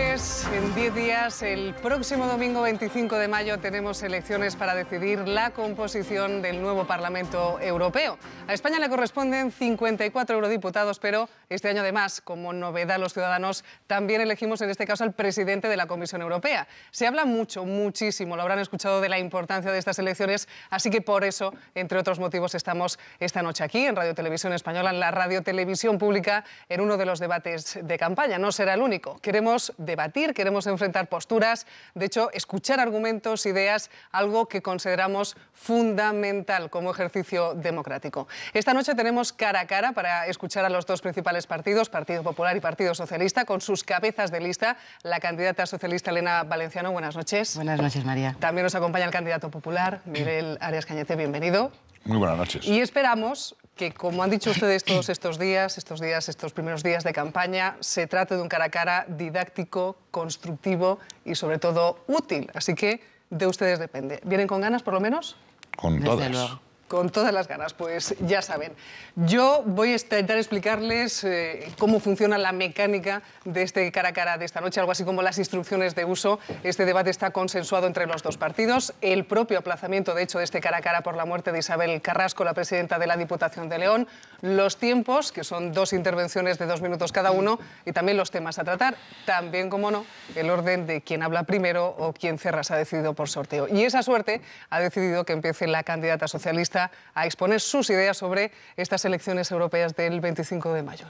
En 10 días, el próximo domingo 25 de mayo, tenemos elecciones para decidir la composición del nuevo Parlamento Europeo. A España le corresponden 54 eurodiputados, pero este año además, como novedad los ciudadanos, también elegimos en este caso al presidente de la Comisión Europea. Se habla mucho, muchísimo, lo habrán escuchado, de la importancia de estas elecciones, así que por eso, entre otros motivos, estamos esta noche aquí en Radio Televisión Española, en la Radio Televisión Pública, en uno de los debates de campaña. No será el único. Queremos debatir, queremos enfrentar posturas, de hecho, escuchar argumentos, ideas, algo que consideramos fundamental como ejercicio democrático. Esta noche tenemos cara a cara para escuchar a los dos principales partidos, Partido Popular y Partido Socialista, con sus cabezas de lista, la candidata socialista Elena Valenciano. Buenas noches. Buenas noches, María. También nos acompaña el candidato popular, Miguel Arias Cañete. Bienvenido. Muy buenas noches. Y esperamos que, como han dicho ustedes todos estos días, estos días, estos primeros días de campaña, se trate de un cara a cara didáctico, constructivo y sobre todo útil. Así que de ustedes depende. ¿Vienen con ganas, por lo menos? Con todas. Con todas las ganas, pues ya saben. Yo voy a intentar explicarles eh, cómo funciona la mecánica de este cara a cara de esta noche, algo así como las instrucciones de uso. Este debate está consensuado entre los dos partidos. El propio aplazamiento, de hecho, de este cara a cara por la muerte de Isabel Carrasco, la presidenta de la Diputación de León, los tiempos, que son dos intervenciones de dos minutos cada uno, y también los temas a tratar. También, como no, el orden de quién habla primero o quién cierra se ha decidido por sorteo. Y esa suerte ha decidido que empiece la candidata socialista a exponer sus ideas sobre estas elecciones europeas del 25 de mayo.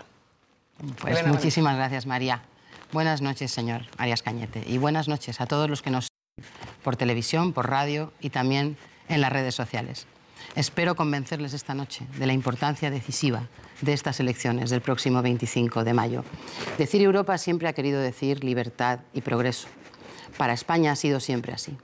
Pues muchísimas gracias, María. Buenas noches, señor Arias Cañete. Y buenas noches a todos los que nos por televisión, por radio y también en las redes sociales. Espero convencerles esta noche de la importancia decisiva de estas elecciones del próximo 25 de mayo. Decir Europa siempre ha querido decir libertad y progreso. Para España ha sido siempre así.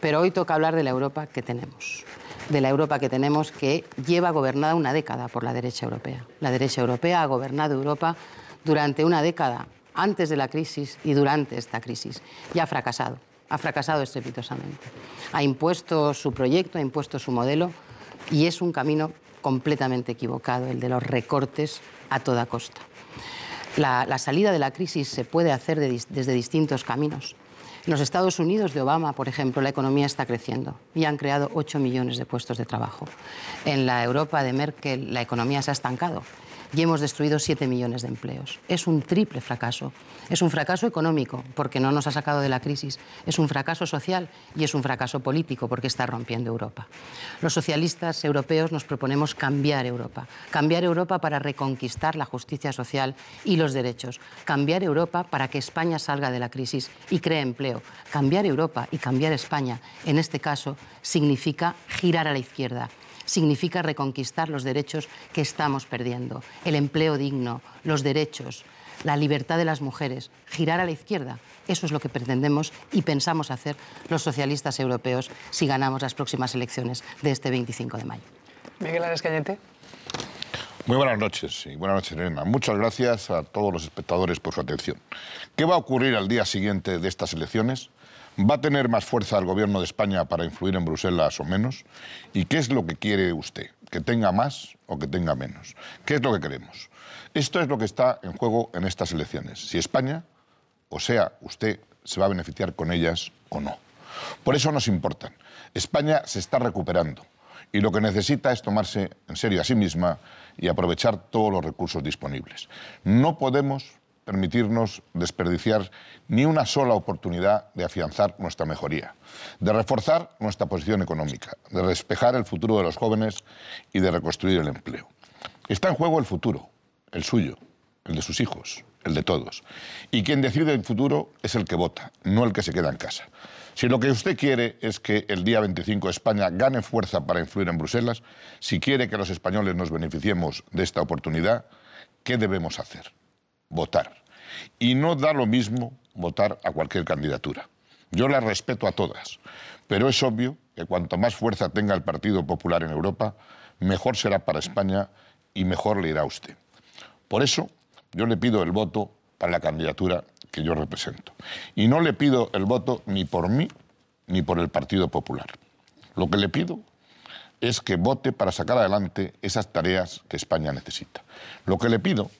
Pero hoy toca hablar de la Europa que tenemos de la Europa que tenemos que lleva gobernada una década por la derecha europea. La derecha europea ha gobernado Europa durante una década, antes de la crisis y durante esta crisis, y ha fracasado. Ha fracasado estrepitosamente. Ha impuesto su proyecto, ha impuesto su modelo y es un camino completamente equivocado, el de los recortes a toda costa. La, salida de la crisis se puede hacer desde distintos caminos. En los Estados Unidos de Obama, por ejemplo, la economía está creciendo y han creado 8 millones de puestos de trabajo. En la Europa de Merkel la economía se ha estancado y hemos destruido 7 millones de empleos. Es un triple fracaso. Es un fracaso económico, porque no nos ha sacado de la crisis. Es un fracaso social y es un fracaso político, porque está rompiendo Europa. Los socialistas europeos nos proponemos cambiar Europa. Cambiar Europa para reconquistar la justicia social y los derechos. Cambiar Europa para que España salga de la crisis y cree empleo. Cambiar Europa y cambiar España, en este caso, significa girar a la izquierda significa reconquistar los derechos que estamos perdiendo, el empleo digno, los derechos, la libertad de las mujeres, girar a la izquierda. Eso es lo que pretendemos y pensamos hacer los socialistas europeos si ganamos las próximas elecciones de este 25 de mayo. Miguel Ares Cañete. Muy buenas noches y buenas noches, Elena. Muchas gracias a todos los espectadores por su atención. ¿Qué va a ocurrir al día siguiente de estas elecciones? ¿Va a tener más fuerza el gobierno de España para influir en Bruselas o menos? ¿Y qué es lo que quiere usted? ¿Que tenga más o que tenga menos? ¿Qué es lo que queremos? Esto es lo que está en juego en estas elecciones. Si España, o sea, usted se va a beneficiar con ellas o no. Por eso nos importan. España se está recuperando y lo que necesita es tomarse en serio a sí misma y aprovechar todos los recursos disponibles. No podemos permitirnos desperdiciar ni una sola oportunidad de afianzar nuestra mejoría, de reforzar nuestra posición económica, de despejar el futuro de los jóvenes y de reconstruir el empleo. Está en juego el futuro, el suyo, el de sus hijos, el de todos. Y quien decide el futuro es el que vota, no el que se queda en casa. Si lo que usted quiere es que el día 25 España gane fuerza para influir en Bruselas, si quiere que los españoles nos beneficiemos de esta oportunidad, ¿qué debemos hacer? Votar. Y no da lo mismo votar a cualquier candidatura. Yo la respeto a todas, pero es obvio que cuanto más fuerza tenga el Partido Popular en Europa, mejor será para España y mejor le irá a usted. Por eso yo le pido el voto para la candidatura que yo represento. Y no le pido el voto ni por mí ni por el Partido Popular. Lo que le pido es que vote para sacar adelante esas tareas que España necesita. Lo que le pido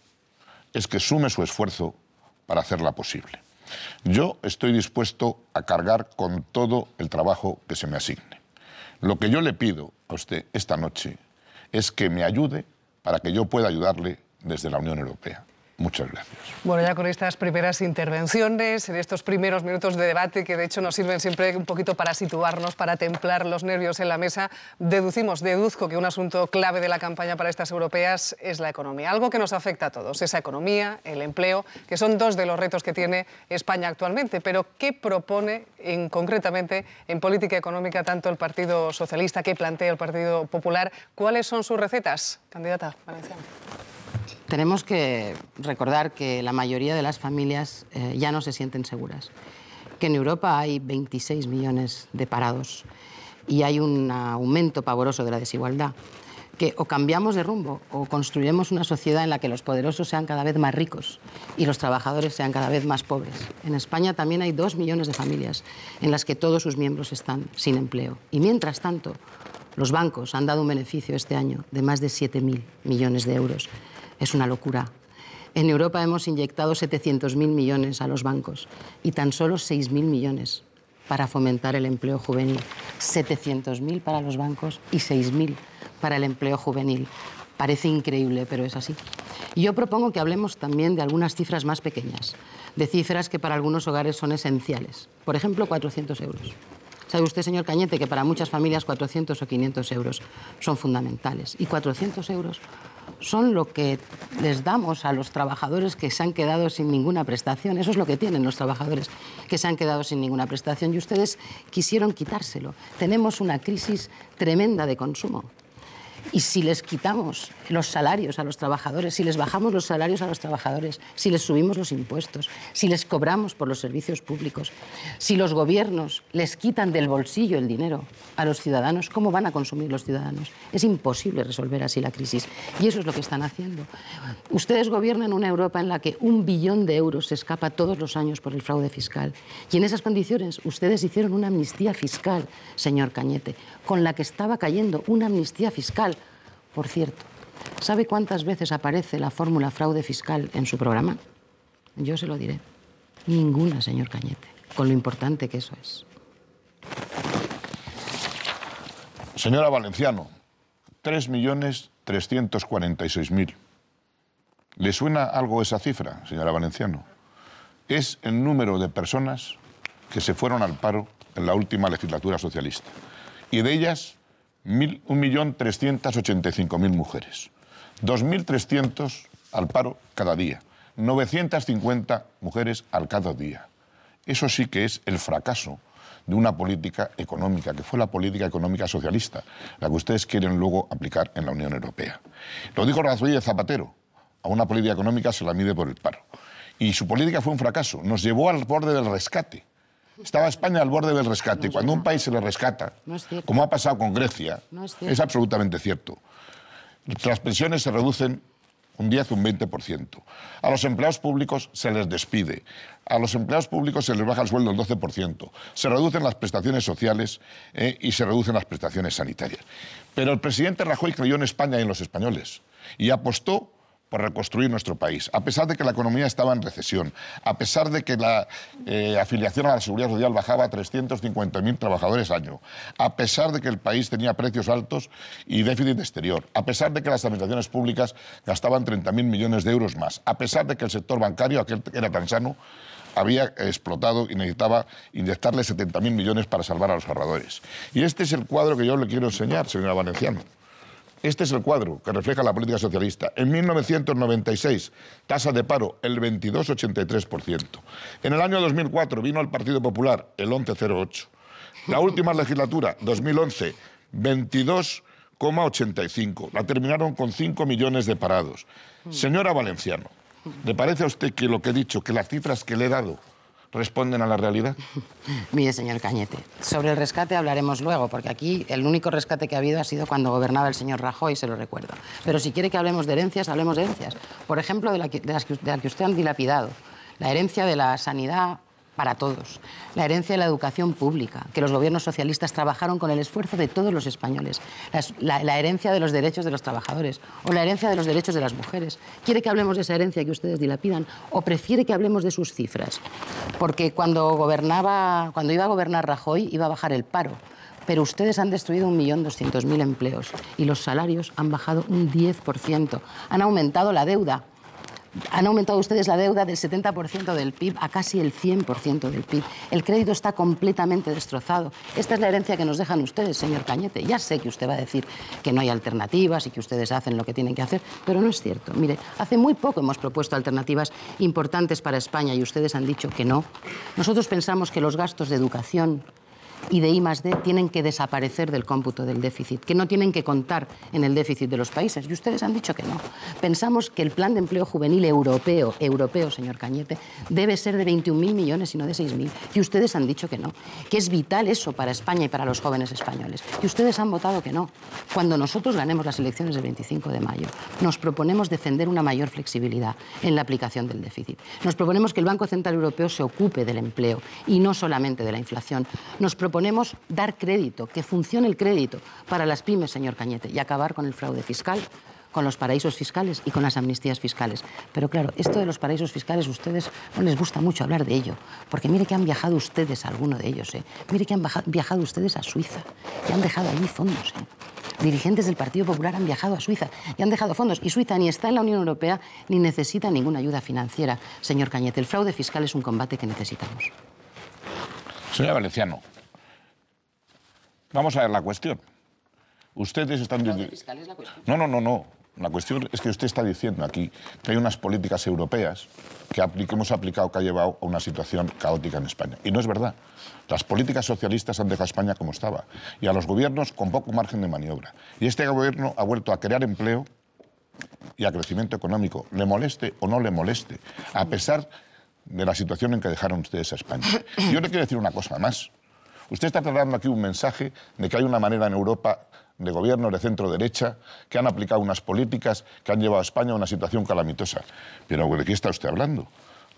es que sume su esfuerzo para hacerla posible. Yo estoy dispuesto a cargar con todo el trabajo que se me asigne. Lo que yo le pido a usted esta noche es que me ayude para que yo pueda ayudarle desde la Unión Europea. Muchas gracias. Bueno, ya con estas primeras intervenciones, en estos primeros minutos de debate, que de hecho nos sirven siempre un poquito para situarnos, para templar los nervios en la mesa, deducimos, deduzco que un asunto clave de la campaña para estas europeas es la economía. Algo que nos afecta a todos, esa economía, el empleo, que son dos de los retos que tiene España actualmente. Pero, ¿qué propone en, concretamente en política económica tanto el Partido Socialista, qué plantea el Partido Popular? ¿Cuáles son sus recetas, candidata valenciana? tenemos que recordar que la mayoría de las familias eh, ya no se sienten seguras, que en Europa hay 26 millones de parados y hay un aumento pavoroso de la desigualdad, que o cambiamos de rumbo o construiremos una sociedad en la que los poderosos sean cada vez más ricos y los trabajadores sean cada vez más pobres. En España también hay dos millones de familias en las que todos sus miembros están sin empleo. Y mientras tanto, los bancos han dado un beneficio este año de más de 7.000 millones de euros es una locura. En Europa hemos inyectado 700.000 millones a los bancos y tan solo 6.000 millones para fomentar el empleo juvenil. 700.000 para los bancos y 6.000 para el empleo juvenil. Parece increíble, pero es así. yo propongo que hablemos también de algunas cifras más pequeñas, de cifras que para algunos hogares son esenciales. Por ejemplo, 400 euros. Sabe usted, señor Cañete, que para muchas familias 400 o 500 euros son fundamentales. Y 400 euros son lo que les damos a los trabajadores que se han quedado sin ninguna prestación. Eso es lo que tienen los trabajadores que se han quedado sin ninguna prestación y ustedes quisieron quitárselo. Tenemos una crisis tremenda de consumo. Y si les quitamos los salarios a los trabajadores, si les bajamos los salarios a los trabajadores, si les subimos los impuestos, si les cobramos por los servicios públicos, si los gobiernos les quitan del bolsillo el dinero a los ciudadanos, ¿cómo van a consumir los ciudadanos? Es imposible resolver así la crisis. Y eso es lo que están haciendo. Ustedes gobiernan una Europa en la que un billón de euros se escapa todos los años por el fraude fiscal. Y en esas condiciones ustedes hicieron una amnistía fiscal, señor Cañete, con la que estaba cayendo una amnistía fiscal, por cierto, ¿Sabe cuántas veces aparece la fórmula fraude fiscal en su programa? Yo se lo diré. Ninguna, señor Cañete, con lo importante que eso es. Señora Valenciano, 3.346.000. ¿Le suena algo esa cifra, señora Valenciano? Es el número de personas que se fueron al paro en la última legislatura socialista. Y de ellas, 1.385.000 mujeres. 2.300 al paro cada día. 950 mujeres al cada día. Eso sí que es el fracaso de una política económica, que fue la política económica socialista, la que ustedes quieren luego aplicar en la Unión Europea. Lo dijo Rafael Zapatero, a una política económica se la mide por el paro. Y su política fue un fracaso, nos llevó al borde del rescate. Estaba España al borde del rescate. y Cuando un país se le rescata, como ha pasado con Grecia, es, absolutamente cierto. Las pensiones se reducen un 10, un 20%. A los empleados públicos se les despide. A los empleados públicos se les baja el sueldo el 12%. Se reducen las prestaciones sociales eh, y se reducen las prestaciones sanitarias. Pero el presidente Rajoy creyó en España y en los españoles y apostó por reconstruir nuestro país, a pesar de que la economía estaba en recesión, a pesar de que la eh, afiliación a la seguridad social bajaba a 350.000 trabajadores año, a pesar de que el país tenía precios altos y déficit exterior, a pesar de que las administraciones públicas gastaban 30.000 millones de euros más, a pesar de que el sector bancario, aquel que era tan sano, había explotado y necesitaba inyectarle 70.000 millones para salvar a los ahorradores. Y este es el cuadro que yo le quiero enseñar, señora Valenciano. Este es el cuadro que refleja la política socialista. En 1996, tasa de paro el 22,83%. En el año 2004 vino al Partido Popular el 11,08%. La última legislatura, 2011, 22,85%. La terminaron con 5 millones de parados. Señora Valenciano, ¿le parece a usted que lo que he dicho, que las cifras que le he dado responden a la realidad? Mire, señor Cañete, sobre el rescate hablaremos luego, porque aquí el único rescate que ha habido ha sido cuando gobernaba el señor Rajoy, se lo recuerdo. Pero si quiere que hablemos de herencias, hablemos de herencias. Por ejemplo, de la que, las que, usted han dilapidado. La herencia de la sanidad para todos, la herencia de la educación pública, que los gobiernos socialistas trabajaron con el esfuerzo de todos los españoles, la, herencia de los derechos de los trabajadores o la herencia de los derechos de las mujeres. ¿Quiere que hablemos de esa herencia que ustedes dilapidan o prefiere que hablemos de sus cifras? Porque cuando, gobernaba, cuando iba a gobernar Rajoy iba a bajar el paro pero ustedes han destruido un millón mil empleos y los salarios han bajado un 10%. Han aumentado la deuda han aumentado ustedes la deuda del 70% del PIB a casi el 100% del PIB. El crédito está completamente destrozado. Esta es la herencia que nos dejan ustedes, señor Cañete. Ya sé que usted va a decir que no hay alternativas y que ustedes hacen lo que tienen que hacer, pero no es cierto. Mire, hace muy poco hemos propuesto alternativas importantes para España y ustedes han dicho que no. Nosotros pensamos que los gastos de educación, y de I más D tienen que desaparecer del cómputo del déficit, que no tienen que contar en el déficit de los países. Y ustedes han dicho que no. Pensamos que el plan de empleo juvenil europeo, europeo, señor Cañete, debe ser de 21.000 millones y no de 6.000. Y ustedes han dicho que no, que es vital eso para España y para los jóvenes españoles. Y ustedes han votado que no. Cuando nosotros ganemos las elecciones del 25 de mayo, nos proponemos defender una mayor flexibilidad en la aplicación del déficit. Nos proponemos que el Banco Central Europeo se ocupe del empleo y no solamente de la inflación. Nos proponemos dar crédito, que funcione el crédito para las pymes, señor Cañete, y acabar con el fraude fiscal con los paraísos fiscales y con las amnistías fiscales. Pero claro, esto de los paraísos fiscales, ustedes no les gusta mucho hablar de ello, porque mire que han viajado ustedes a alguno de ellos, ¿eh? mire que han viajado ustedes a Suiza y han dejado allí fondos. ¿eh? Dirigentes del Partido Popular han viajado a Suiza y han dejado fondos. Y Suiza ni está en la Unión Europea ni necesita ninguna ayuda financiera. Señor Cañete, el fraude fiscal es un combate que necesitamos. Señora Valenciano, Vamos a ver la cuestión. Ustedes están... diciendo, No, no, no, no. La cuestión es que usted está diciendo aquí que hay unas políticas europeas que, que, hemos aplicado que ha llevado a una situación caótica en España. Y no es verdad. Las políticas socialistas han dejado a España como estaba y a los gobiernos con poco margen de maniobra. Y este gobierno ha vuelto a crear empleo y a crecimiento económico, le moleste o no le moleste, a pesar de la situación en que dejaron ustedes a España. Yo le quiero decir una cosa más. Usted está tratando aquí un mensaje de que hay una manera en Europa de gobierno de centro derecha que han aplicado unas políticas que han llevado a España a una situación calamitosa. Pero ¿de qué está usted hablando?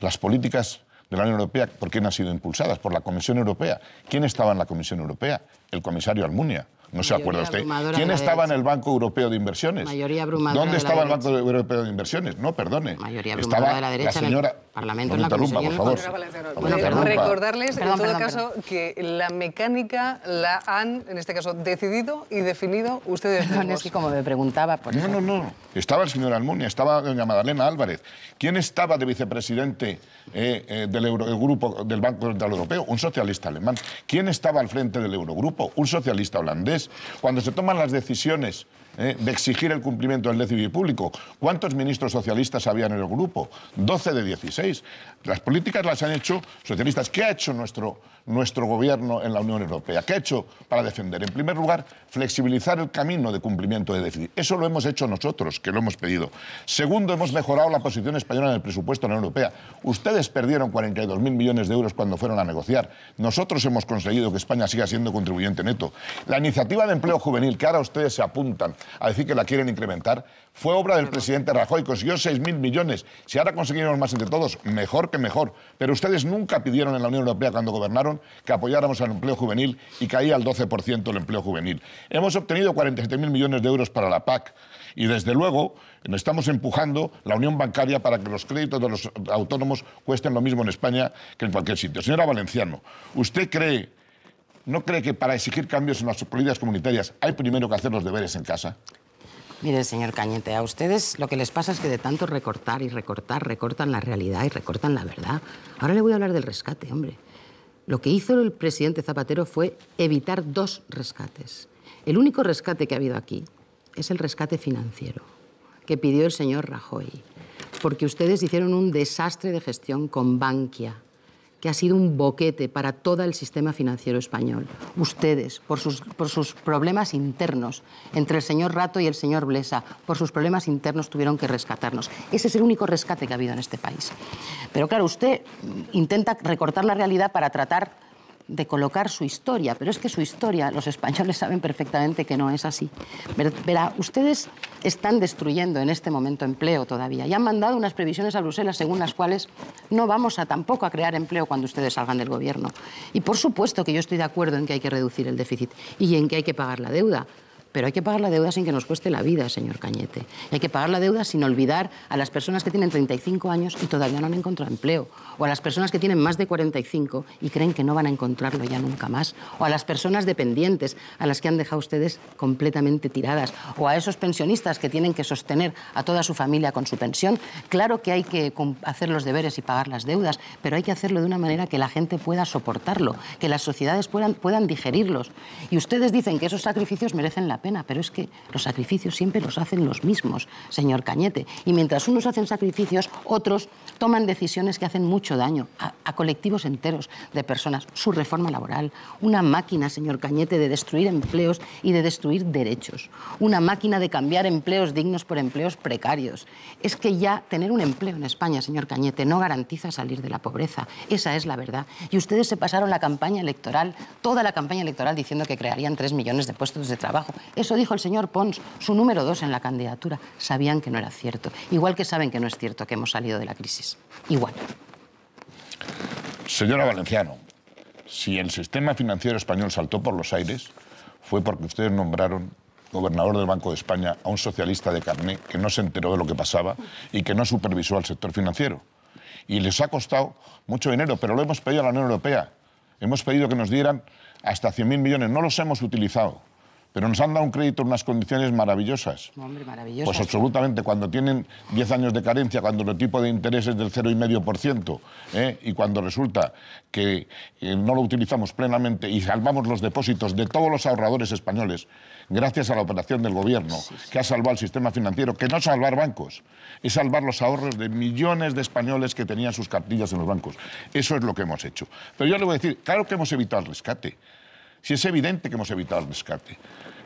Las políticas de la Unión Europea, ¿por quién han sido impulsadas? Por la Comisión Europea. ¿Quién estaba en la Comisión Europea? El comisario Almunia. No se acuerda usted. ¿Quién estaba en el Banco Europeo de Inversiones? Mayoría ¿Dónde estaba el Banco Europeo de Inversiones? No, perdone. Mayoría abrumadora de la derecha. La Parlamento en la Comisión. por favor. Recordarles, en todo caso, que la mecánica la han, en este caso, decidido y definido ustedes mismos. como me preguntaba... no, no, no. Estaba el señor Almunia, estaba doña Magdalena Álvarez. ¿Quién estaba de vicepresidente eh, eh, del Eurogrupo del Banco Central Europeo? Un socialista alemán. ¿Quién estaba al frente del Eurogrupo? Un socialista holandés. Cuando se toman las decisiones ¿eh? de exigir el cumplimiento del déficit público. ¿Cuántos ministros socialistas había en el grupo? 12 de 16. Las políticas las han hecho socialistas. ¿Qué ha hecho nuestro nuestro gobierno en la Unión Europea. ¿Qué ha hecho para defender? En primer lugar, flexibilizar el camino de cumplimiento de déficit. Eso lo hemos hecho nosotros, que lo hemos pedido. Segundo, hemos mejorado la posición española en el presupuesto de la Unión Europea. Ustedes perdieron 42.000 millones de euros cuando fueron a negociar. Nosotros hemos conseguido que España siga siendo contribuyente neto. La iniciativa de empleo juvenil, que ahora ustedes se apuntan a decir que la quieren incrementar, fue obra del presidente Rajoy, consiguió 6.000 millones. Si ahora conseguimos más entre todos, mejor que mejor. Pero ustedes nunca pidieron en la Unión Europea cuando gobernaron que apoyáramos al empleo juvenil y caía al 12% el empleo juvenil. Hemos obtenido 47.000 millones de euros para la PAC y, desde luego, estamos empujando la unión bancaria para que los créditos de los autónomos cuesten lo mismo en España que en cualquier sitio. Señora Valenciano, ¿usted cree, no cree que para exigir cambios en las políticas comunitarias hay primero que hacer los deberes en casa? Mire, señor Cañete, a ustedes lo que les pasa es que de tanto recortar y recortar, recortan la realidad y recortan la verdad. Ahora le voy a hablar del rescate, hombre. Lo que hizo el presidente Zapatero fue evitar dos rescates. El único rescate que ha habido aquí es el rescate financiero que pidió el señor Rajoy, porque ustedes hicieron un desastre de gestión con Bankia, que ha sido un boquete para todo el sistema financiero español. Ustedes, por sus, por sus problemas internos, entre el señor Rato y el señor Blesa, por sus problemas internos tuvieron que rescatarnos. Ese es el único rescate que ha habido en este país. Pero claro, usted intenta recortar la realidad para tratar de colocar su historia, pero es que su historia, los españoles saben perfectamente que no es así. Verá, ustedes están destruyendo en este momento empleo todavía y han mandado unas previsiones a Bruselas según las cuales no vamos a tampoco a crear empleo cuando ustedes salgan del gobierno. Y por supuesto que yo estoy de acuerdo en que hay que reducir el déficit y en que hay que pagar la deuda, pero hay que pagar la deuda sin que nos cueste la vida, señor Cañete. Y hay que pagar la deuda sin olvidar a las personas que tienen 35 años y todavía no han encontrado empleo. O a las personas que tienen más de 45 y creen que no van a encontrarlo ya nunca más. O a las personas dependientes, a las que han dejado ustedes completamente tiradas. O a esos pensionistas que tienen que sostener a toda su familia con su pensión. Claro que hay que hacer los deberes y pagar las deudas, pero hay que hacerlo de una manera que la gente pueda soportarlo, que las sociedades puedan, puedan digerirlos. Y ustedes dicen que esos sacrificios merecen la pena, pero es que los sacrificios siempre los hacen los mismos, señor Cañete. Y mientras unos hacen sacrificios, otros toman decisiones que hacen mucho daño a, colectivos enteros de personas. Su reforma laboral, una máquina, señor Cañete, de destruir empleos y de destruir derechos. Una máquina de cambiar empleos dignos por empleos precarios. Es que ya tener un empleo en España, señor Cañete, no garantiza salir de la pobreza. Esa es la verdad. Y ustedes se pasaron la campaña electoral, toda la campaña electoral, diciendo que crearían tres millones de puestos de trabajo. Eso dijo el señor Pons, su número dos en la candidatura. Sabían que no era cierto. Igual que saben que no es cierto que hemos salido de la crisis. Igual. Señora Valenciano, si el sistema financiero español saltó por los aires, fue porque ustedes nombraron gobernador del Banco de España a un socialista de carné que no se enteró de lo que pasaba y que no supervisó al sector financiero. Y les ha costado mucho dinero, pero lo hemos pedido a la Unión Europea. Hemos pedido que nos dieran hasta 100.000 millones. No los hemos utilizado pero nos han dado un crédito en unas condiciones maravillosas. Hombre, maravillosas. Pues absolutamente, cuando tienen 10 años de carencia, cuando el tipo de interés es del 0,5%, ¿eh? y cuando resulta que eh, no lo utilizamos plenamente y salvamos los depósitos de todos los ahorradores españoles, gracias a la operación del gobierno, que ha salvado el sistema financiero, que no salvar bancos, es salvar los ahorros de millones de españoles que tenían sus cartillas en los bancos. Eso es lo que hemos hecho. Pero yo le voy a decir, claro que hemos evitado el rescate si es evidente que hemos evitado el rescate.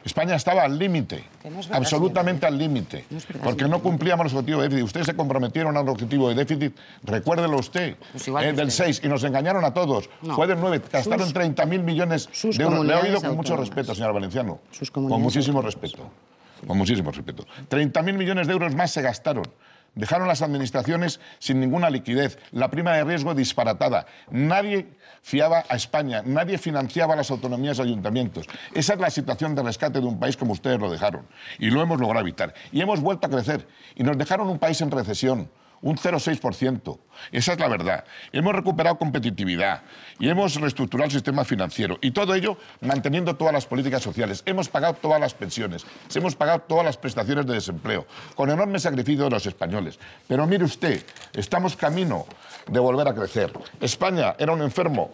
España estaba al límite, absolutamente al límite, porque no cumplíamos los objetivos de déficit. Ustedes se comprometieron a un objetivo de déficit, recuérdelo usted, pues eh, del 6, y nos engañaron a todos. Fue del 9, gastaron 30.000 millones de euros. Le he oído con mucho respeto, señora Valenciano, con muchísimo respeto. Con muchísimo respeto. 30.000 millones de euros más se gastaron Dejaron las administraciones sin ninguna liquidez, la prima de riesgo disparatada. Nadie fiaba a España, nadie financiaba las autonomías y ayuntamientos. Esa es la situación de rescate de un país como ustedes lo dejaron. Y lo hemos logrado evitar. Y hemos vuelto a crecer. Y nos dejaron un país en recesión un 0,6%. Esa es la verdad. Hemos recuperado competitividad y hemos reestructurado el sistema financiero y todo ello manteniendo todas las políticas sociales. Hemos pagado todas las pensiones, hemos pagado todas las prestaciones de desempleo, con enorme sacrificio de los españoles. Pero mire usted, estamos camino de volver a crecer. España era un enfermo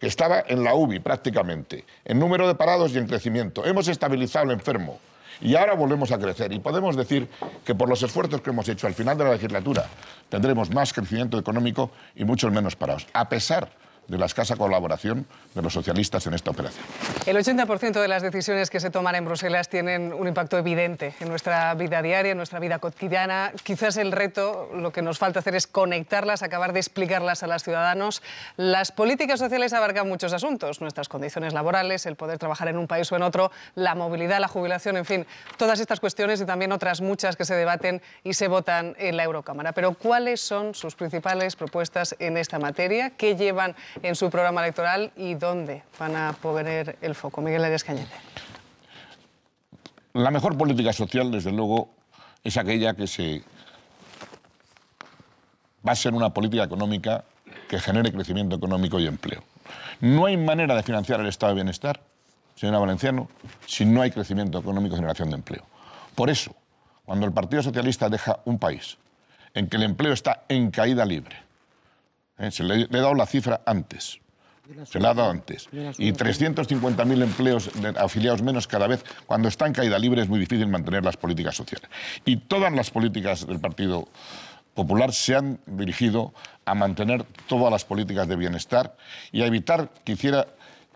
que estaba en la UBI prácticamente, en número de parados y en crecimiento. Hemos estabilizado el enfermo. Y ahora volvemos a crecer. Y podemos decir que por los esfuerzos que hemos hecho al final de la legislatura tendremos más crecimiento económico y muchos menos parados, a pesar de la escasa colaboración de los socialistas en esta operación. El 80% de las decisiones que se toman en Bruselas tienen un impacto evidente en nuestra vida diaria, en nuestra vida cotidiana. Quizás el reto, lo que nos falta hacer es conectarlas, acabar de explicarlas a los ciudadanos. Las políticas sociales abarcan muchos asuntos, nuestras condiciones laborales, el poder trabajar en un país o en otro, la movilidad, la jubilación, en fin, todas estas cuestiones y también otras muchas que se debaten y se votan en la Eurocámara. Pero ¿cuáles son sus principales propuestas en esta materia? ¿Qué llevan en su programa electoral y ¿Dónde van a poner el foco? Miguel Arias Cañete. La mejor política social, desde luego, es aquella que se va a ser una política económica que genere crecimiento económico y empleo. No hay manera de financiar el estado de bienestar, señora Valenciano, si no hay crecimiento económico y generación de empleo. Por eso, cuando el Partido Socialista deja un país en que el empleo está en caída libre, ¿eh? se le, le he dado la cifra antes, se la ha dado antes. Y 350.000 empleos afiliados menos cada vez. Cuando está en caída libre es muy difícil mantener las políticas sociales. Y todas las políticas del Partido Popular se han dirigido a mantener todas las políticas de bienestar y a evitar que hiciera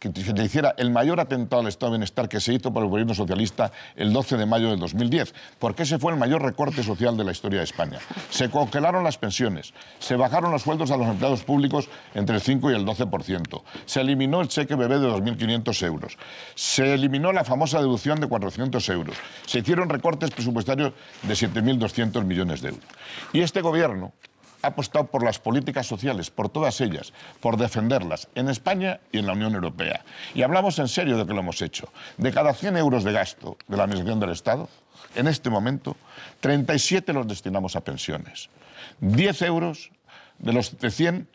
que se hiciera el mayor atentado al estado de bienestar que se hizo por el gobierno socialista el 12 de mayo del 2010, porque ese fue el mayor recorte social de la historia de España. Se congelaron las pensiones, se bajaron los sueldos a los empleados públicos entre el 5 y el 12%, se eliminó el cheque bebé de 2.500 euros, se eliminó la famosa deducción de 400 euros, se hicieron recortes presupuestarios de 7.200 millones de euros. Y este gobierno, ha apostado por las políticas sociales, por todas ellas, por defenderlas en España y en la Unión Europea. Y hablamos en serio de que lo hemos hecho. De cada 100 euros de gasto de la Administración del Estado, en este momento, 37 los destinamos a pensiones. 10 euros de los de 100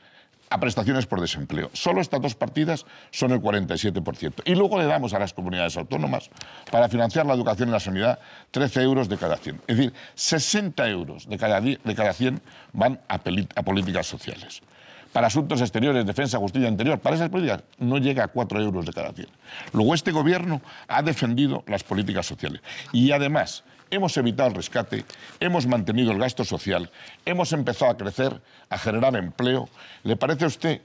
a prestaciones por desempleo. Solo estas dos partidas son el 47%. Y luego le damos a las comunidades autónomas para financiar la educación y la sanidad 13 euros de cada 100. Es decir, 60 euros de cada, de cada 100 van a, a políticas sociales. Para asuntos exteriores, defensa, justicia, interior, para esas políticas no llega a 4 euros de cada 100. Luego este gobierno ha defendido las políticas sociales. Y además hemos evitado el rescate, hemos mantenido el gasto social, hemos empezado a crecer, a generar empleo. ¿Le parece a usted,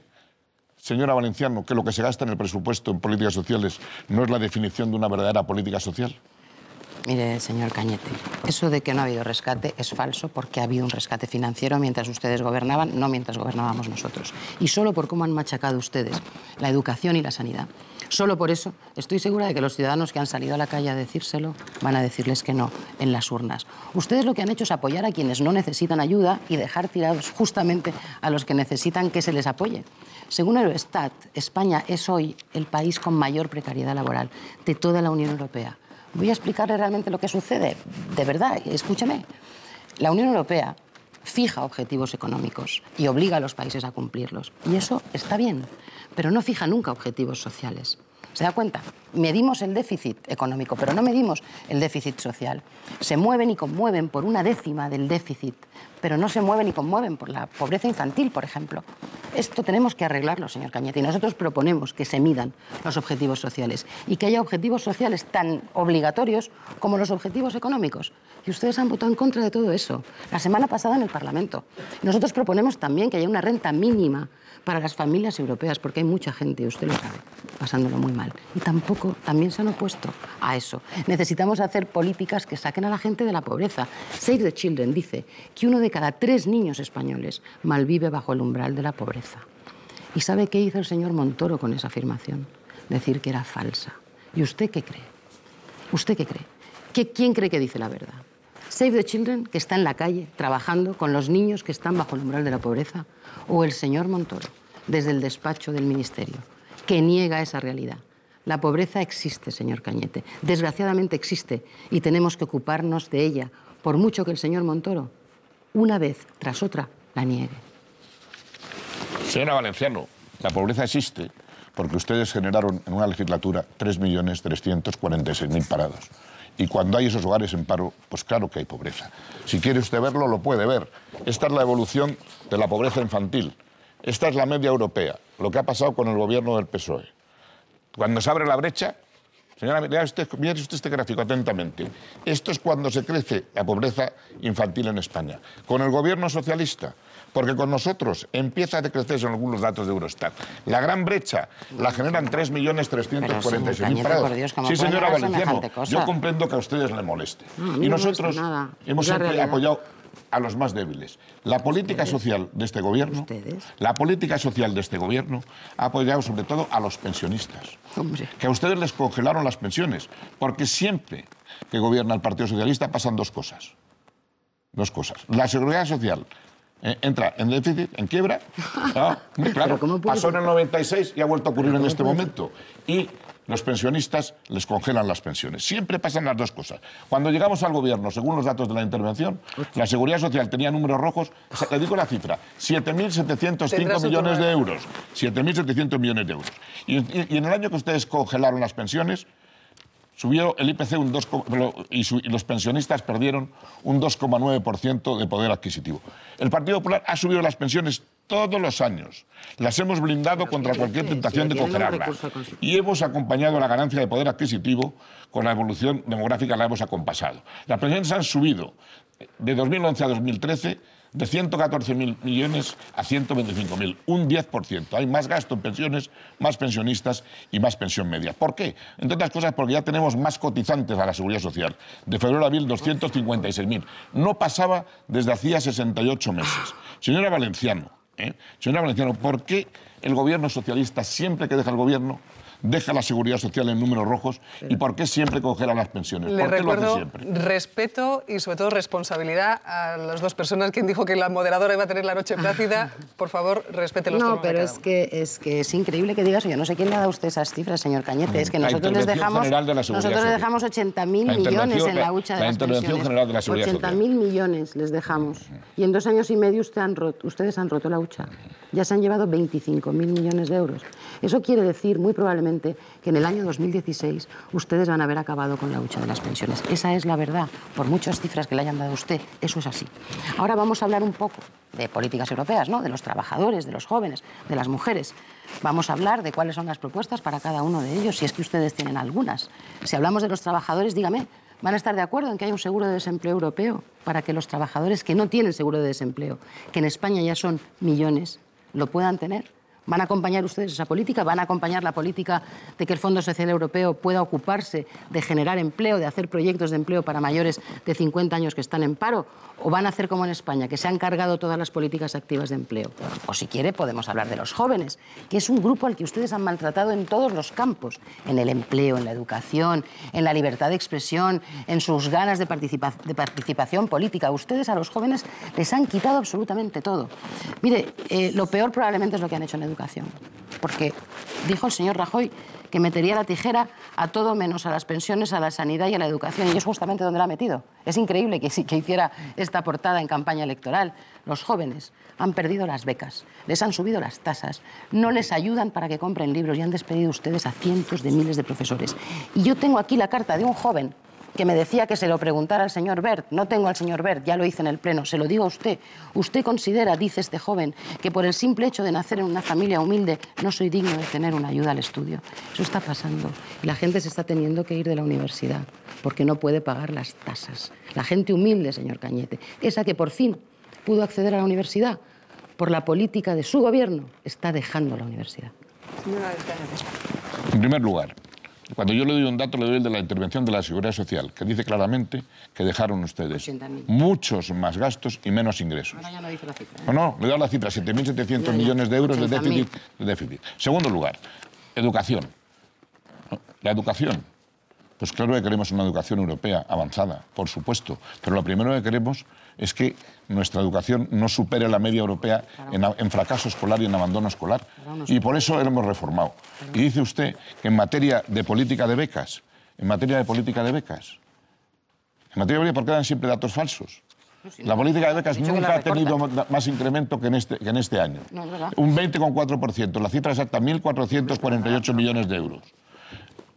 señora Valenciano, que lo que se gasta en el presupuesto en políticas sociales no es la definición de una verdadera política social? Mire, señor Cañete, eso de que no ha habido rescate es falso porque ha habido un rescate financiero mientras ustedes gobernaban, no mientras gobernábamos nosotros. Y solo por cómo han machacado ustedes la educación y la sanidad, Solo por eso estoy segura de que los ciudadanos que han salido a la calle a decírselo van a decirles que no en las urnas. Ustedes lo que han hecho es apoyar a quienes no necesitan ayuda y dejar tirados justamente a los que necesitan que se les apoye. Según Eurostat, España es hoy el país con mayor precariedad laboral de toda la Unión Europea. Voy a explicarle realmente lo que sucede, de verdad, escúcheme. La Unión Europea fija objetivos económicos y obliga a los países a cumplirlos. Y eso está bien, pero no fija nunca objetivos sociales. ¿Se da cuenta? Medimos el déficit económico, pero no medimos el déficit social. Se mueven y conmueven por una décima del déficit, pero no se mueven y conmueven por la pobreza infantil, por ejemplo. Esto tenemos que arreglarlo, señor Cañete, y nosotros proponemos que se midan los objetivos sociales y que haya objetivos sociales tan obligatorios como los objetivos económicos. Y ustedes han votado en contra de todo eso la semana pasada en el Parlamento. Nosotros proponemos también que haya una renta mínima para las familias europeas, porque hay mucha gente, usted lo sabe, pasándolo muy mal. Y tampoco, también se han opuesto a eso. Necesitamos hacer políticas que saquen a la gente de la pobreza. Save the Children dice que uno de cada tres niños españoles malvive bajo el umbral de la pobreza. ¿Y sabe qué hizo el señor Montoro con esa afirmación? Decir que era falsa. ¿Y usted qué cree? ¿Usted qué cree? ¿Quién cree que dice la verdad? Save the Children, que está en la calle trabajando con los niños que están bajo el umbral de la pobreza, o el señor Montoro, desde el despacho del Ministerio, que niega esa realidad. La pobreza existe, señor Cañete. Desgraciadamente existe y tenemos que ocuparnos de ella, por mucho que el señor Montoro, una vez tras otra, la niegue. Señora Valenciano, la pobreza existe porque ustedes generaron en una legislatura 3.346.000 parados. Y cuando hay esos hogares en paro, pues claro que hay pobreza. Si quiere usted verlo, lo puede ver. Esta es la evolución de la pobreza infantil. Esta es la media europea, lo que ha pasado con el gobierno del PSOE. Cuando se abre la brecha, señora, mire usted este gráfico atentamente. Esto es cuando se crece la pobreza infantil en España. Con el gobierno socialista, porque con nosotros empieza a decrecer en algunos datos de Eurostat. La gran brecha la generan 3.346.000 parados. sí, señora Valenciano, yo comprendo que a ustedes le moleste. Ah, y nosotros hemos apoyado a los más débiles. La política social de este gobierno, la política social de este gobierno ha apoyado sobre todo a los pensionistas. Que a ustedes les congelaron las pensiones, porque siempre que gobierna el Partido Socialista pasan dos cosas. Dos cosas. La seguridad social eh, entra en déficit, en quiebra. Ah, claro, pasó en el 96 y ha vuelto a ocurrir en este momento. Y los pensionistas les congelan las pensiones. Siempre pasan las dos cosas. Cuando llegamos al gobierno, según los datos de la intervención, la Seguridad Social tenía números rojos, le digo la cifra, 7.705 millones de euros. 7.700 millones de euros. y en el año que ustedes congelaron las pensiones, subió el IPC un 2, y, los pensionistas perdieron un 2,9% de poder adquisitivo. El Partido Popular ha subido las pensiones todos los años. Las hemos blindado contra cualquier tentación de congelarlas. Y hemos acompañado la ganancia de poder adquisitivo con la evolución demográfica, la hemos acompasado. Las pensiones han subido de 2011 a 2013 de 114.000 millones a 125.000, un 10%. Hay más gasto en pensiones, más pensionistas y más pensión media. ¿Por qué? Entre otras cosas porque ya tenemos más cotizantes a la seguridad social. De febrero a abril, 256.000. No pasaba desde hacía 68 meses. Señora Valenciano, ¿eh? señora Valenciano, ¿por qué el gobierno socialista, siempre que deja el gobierno, deja la seguridad social en números rojos y por qué siempre a las pensiones. Le Respeto y sobre todo responsabilidad a las dos personas. que dijo que la moderadora iba a tener la noche ah. plácida, por favor, respete los No, pero es que, es que es increíble que digas, yo no sé quién le ha dado usted esas cifras, señor Cañete, es que nosotros les dejamos, 80.000 millones en la hucha de la las General de la 80.000 millones les dejamos. Y en dos años y medio usted han ustedes han roto la hucha. Ya se han llevado 25.000 millones de euros. Eso quiere decir, muy probablemente, que en el año 2016 ustedes van a haber acabado con la lucha de las pensiones. Esa es la verdad. Por muchas cifras que le hayan dado usted, eso es así. Ahora vamos a hablar un poco de políticas europeas, ¿no? de los trabajadores, de los jóvenes, de las mujeres. Vamos a hablar de cuáles son las propuestas para cada uno de ellos, si es que ustedes tienen algunas. Si hablamos de los trabajadores, dígame, ¿van a estar de acuerdo en que hay un seguro de desempleo europeo para que los trabajadores que no tienen seguro de desempleo, que en España ya son millones, lo puedan tener? ¿Van a acompañar ustedes esa política? ¿Van a acompañar la política de que el Fondo Social Europeo pueda ocuparse de generar empleo, de hacer proyectos de empleo para mayores de 50 años que están en paro? ¿O van a hacer como en España, que se han cargado todas las políticas activas de empleo? O si quiere, podemos hablar de los jóvenes, que es un grupo al que ustedes han maltratado en todos los campos, en el empleo, en la educación, en la libertad de expresión, en sus ganas de, participación política. Ustedes a los jóvenes les han quitado absolutamente todo. Mire, eh, lo peor probablemente es lo que han hecho en educación porque dijo el señor Rajoy que metería la tijera a todo menos a las pensiones, a la sanidad y a la educación. Y es justamente donde la ha metido. Es increíble que, que hiciera esta portada en campaña electoral. Los jóvenes han perdido las becas, les han subido las tasas, no les ayudan para que compren libros y han despedido ustedes a cientos de miles de profesores. Y yo tengo aquí la carta de un joven que me decía que se lo preguntara al señor Bert. No tengo al señor Bert, ya lo hice en el Pleno, se lo digo a usted. Usted considera, dice este joven, que por el simple hecho de nacer en una familia humilde no soy digno de tener una ayuda al estudio. Eso está pasando. La gente se está teniendo que ir de la universidad porque no puede pagar las tasas. La gente humilde, señor Cañete, esa que por fin pudo acceder a la universidad por la política de su gobierno, está dejando la universidad. En primer lugar, cuando yo le doy un dato, le doy el de la intervención de la Seguridad Social, que dice claramente que dejaron ustedes muchos más gastos y menos ingresos. Ahora ya no dice la cifra. ¿eh? No, no, le doy la cifra, 7.700 millones de euros de déficit, de déficit. Segundo lugar, educación. La educación pues claro que queremos una educación europea avanzada, por supuesto, pero lo primero que queremos es que nuestra educación no supere la media europea en, fracaso escolar y en abandono escolar. Y por eso lo hemos reformado. Y dice usted que en materia de política de becas, en materia de política de becas, en materia de ¿por qué dan siempre datos falsos? La política de becas nunca ha tenido más incremento que en este, en este año. un 20,4%, la cifra exacta, 1.448 millones de euros.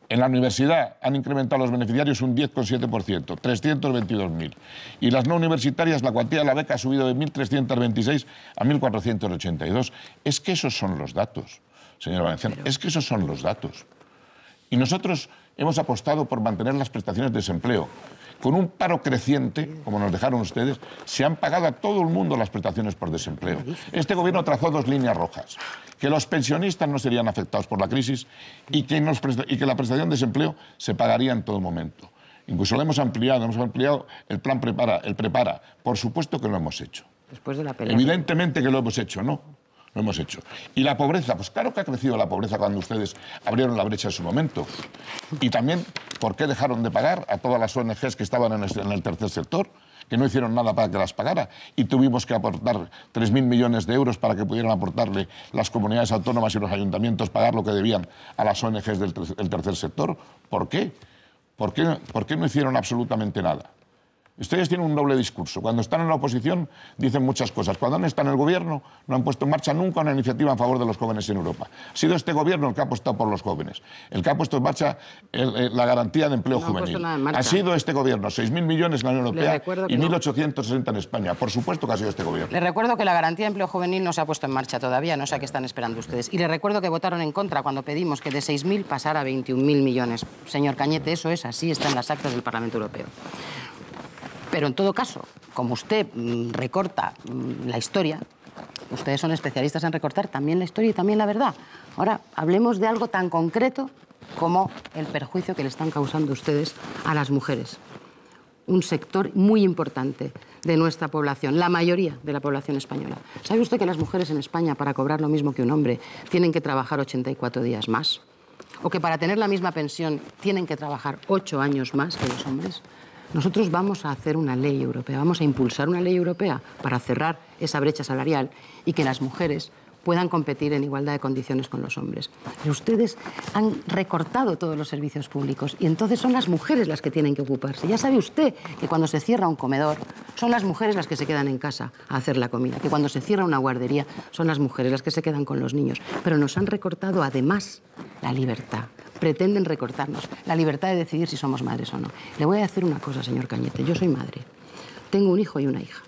En la universidad han incrementado los beneficiarios un 10,7%, 322.000. Y las no universitarias, la cuantía de la beca ha subido de 1.326 a 1.482. Es que esos son los datos, señor Valenciano. Es que esos son los datos. Y nosotros hemos apostado por mantener las prestaciones de desempleo con un paro creciente, como nos dejaron ustedes, se han pagado a todo el mundo las prestaciones por desempleo. Este gobierno trazó dos líneas rojas, que los pensionistas no serían afectados por la crisis y que, la prestación de desempleo se pagaría en todo momento. Incluso lo hemos ampliado, hemos ampliado el plan prepara, el prepara. Por supuesto que lo hemos hecho. Evidentemente que lo hemos hecho, ¿no? Lo hemos hecho. Y la pobreza, pues claro que ha crecido la pobreza cuando ustedes abrieron la brecha en su momento. Y también, ¿por qué dejaron de pagar a todas las ONGs que estaban este, en el tercer sector? que no hicieron nada para que las pagara y tuvimos que aportar 3.000 millones de euros para que pudieran aportarle las comunidades autónomas y los ayuntamientos pagar lo que debían a las ONGs del tercer sector. ¿Por ¿Por qué, por qué no hicieron absolutamente nada? Ustedes tienen un doble discurso. Cuando están en la oposición dicen muchas cosas. Cuando no están en el gobierno no han puesto en marcha nunca una iniciativa en favor de los jóvenes en Europa. Ha sido este gobierno el que ha apostado por los jóvenes, el que ha puesto en marcha la garantía de empleo juvenil. Ha sido este gobierno, 6.000 millones en la Unión Europea y 1.860 en España. Por supuesto que ha sido este gobierno. le recuerdo que la garantía de empleo juvenil no se ha puesto en marcha todavía, no sé a qué están esperando ustedes. Y le recuerdo que votaron en contra cuando pedimos que de 6.000 pasara a 21.000 millones. Señor Cañete, eso es así, está en las actas del Parlamento Europeo. Pero en todo caso, como usted mm, recorta mm, la historia, ustedes son especialistas en recortar también la historia y también la verdad. Ahora, hablemos de algo tan concreto como el perjuicio que le están causando ustedes a las mujeres. Un sector muy importante de nuestra población, la mayoría de la población española. ¿Sabe usted que las mujeres en España, para cobrar lo mismo que un hombre, tienen que trabajar 84 días más? ¿O que para tener la misma pensión tienen que trabajar 8 años más que los hombres? Nosotros vamos a hacer una ley europea, vamos a impulsar una ley europea para cerrar esa brecha salarial y que las mujeres puedan competir en igualdad de condiciones con los hombres. Pero ustedes han recortado todos los servicios públicos y entonces son las mujeres las que tienen que ocuparse. Ya sabe usted que cuando se cierra un comedor son las mujeres las que se quedan en casa a hacer la comida, que cuando se cierra una guardería son las mujeres las que se quedan con los niños. Pero nos han recortado además la libertad, pretenden recortarnos la libertad de decidir si somos madres o no. Le voy a decir una cosa, señor Cañete. Yo soy madre. Tengo un hijo y una hija.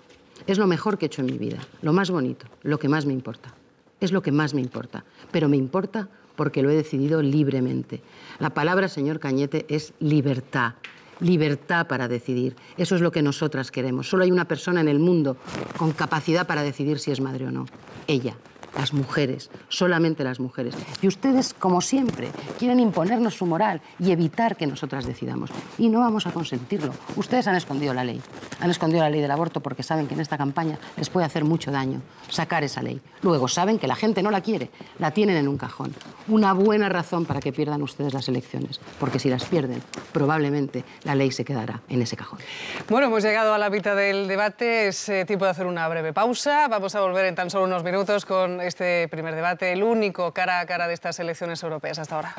Es lo mejor que he hecho en mi vida, lo más bonito, lo que más me importa. Es lo que más me importa. Pero me importa porque lo he decidido libremente. La palabra, señor Cañete, es libertad. Libertad para decidir. Eso es lo que nosotras queremos. Solo hay una persona en el mundo con capacidad para decidir si es madre o no. Ella, las mujeres, solamente las mujeres. Y ustedes, como siempre, quieren imponernos su moral y evitar que nosotras decidamos. Y no vamos a consentirlo. Ustedes han escondido la ley. Han escondido la ley del aborto porque saben que en esta campaña les puede hacer mucho daño sacar esa ley. Luego saben que la gente no la quiere, la tienen en un cajón una buena razón para que pierdan ustedes las elecciones, porque si las pierden, probablemente la ley se quedará en ese cajón. Bueno, hemos llegado a la mitad del debate, es eh, tiempo de hacer una breve pausa, vamos a volver en tan solo unos minutos con este primer debate, el único cara a cara de estas elecciones europeas hasta ahora.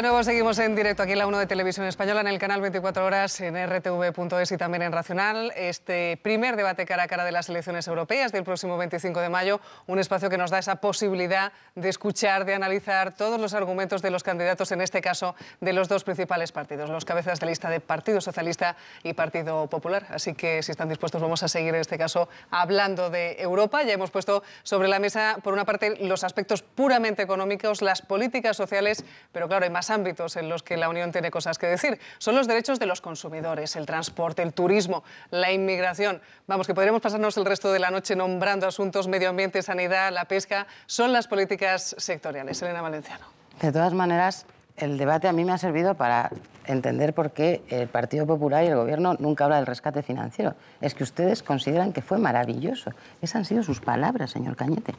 de nuevo, seguimos en directo aquí en la 1 de Televisión Española, en el canal 24 horas, en rtv.es y también en Racional. Este primer debate cara a cara de las elecciones europeas del próximo 25 de mayo, un espacio que nos da esa posibilidad de escuchar, de analizar todos los argumentos de los candidatos, en este caso de los dos principales partidos, los cabezas de lista de Partido Socialista y Partido Popular. Así que si están dispuestos vamos a seguir en este caso hablando de Europa. Ya hemos puesto sobre la mesa, por una parte, los aspectos puramente económicos, las políticas sociales, pero claro, hay más ámbitos en los que la Unión tiene cosas que decir. Son los derechos de los consumidores, el transporte, el turismo, la inmigración. Vamos, que podríamos pasarnos el resto de la noche nombrando asuntos medio ambiente, sanidad, la pesca. Son las políticas sectoriales. Elena Valenciano. De todas maneras, el debate a mí me ha servido para entender por qué el Partido Popular y el Gobierno nunca hablan del rescate financiero. Es que ustedes consideran que fue maravilloso. Esas han sido sus palabras, señor Cañete.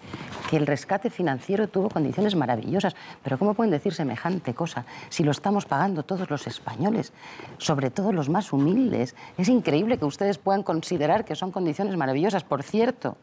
Que el rescate financiero tuvo condiciones maravillosas. Pero ¿cómo pueden decir semejante cosa si lo estamos pagando todos los españoles, sobre todo los más humildes? Es increíble que ustedes puedan considerar que son condiciones maravillosas. Por cierto,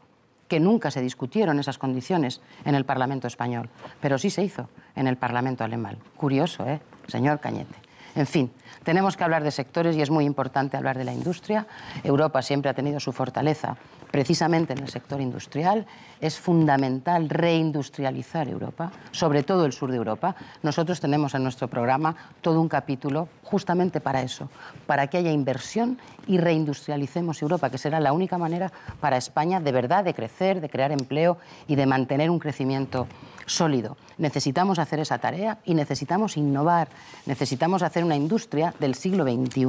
que nunca se discutieron esas condiciones en el Parlamento español, pero sí se hizo en el Parlamento alemán. Curioso, ¿eh? Señor Cañete. En fin, tenemos que hablar de sectores y es muy importante hablar de la industria. Europa siempre ha tenido su fortaleza precisamente en el sector industrial. Es fundamental reindustrializar Europa, sobre todo el sur de Europa. Nosotros tenemos en nuestro programa todo un capítulo justamente para eso, para que haya inversión y reindustrialicemos Europa, que será la única manera para España de verdad de crecer, de crear empleo y de mantener un crecimiento sólido. Necesitamos hacer esa tarea y necesitamos innovar, necesitamos hacer una industria del siglo XXI.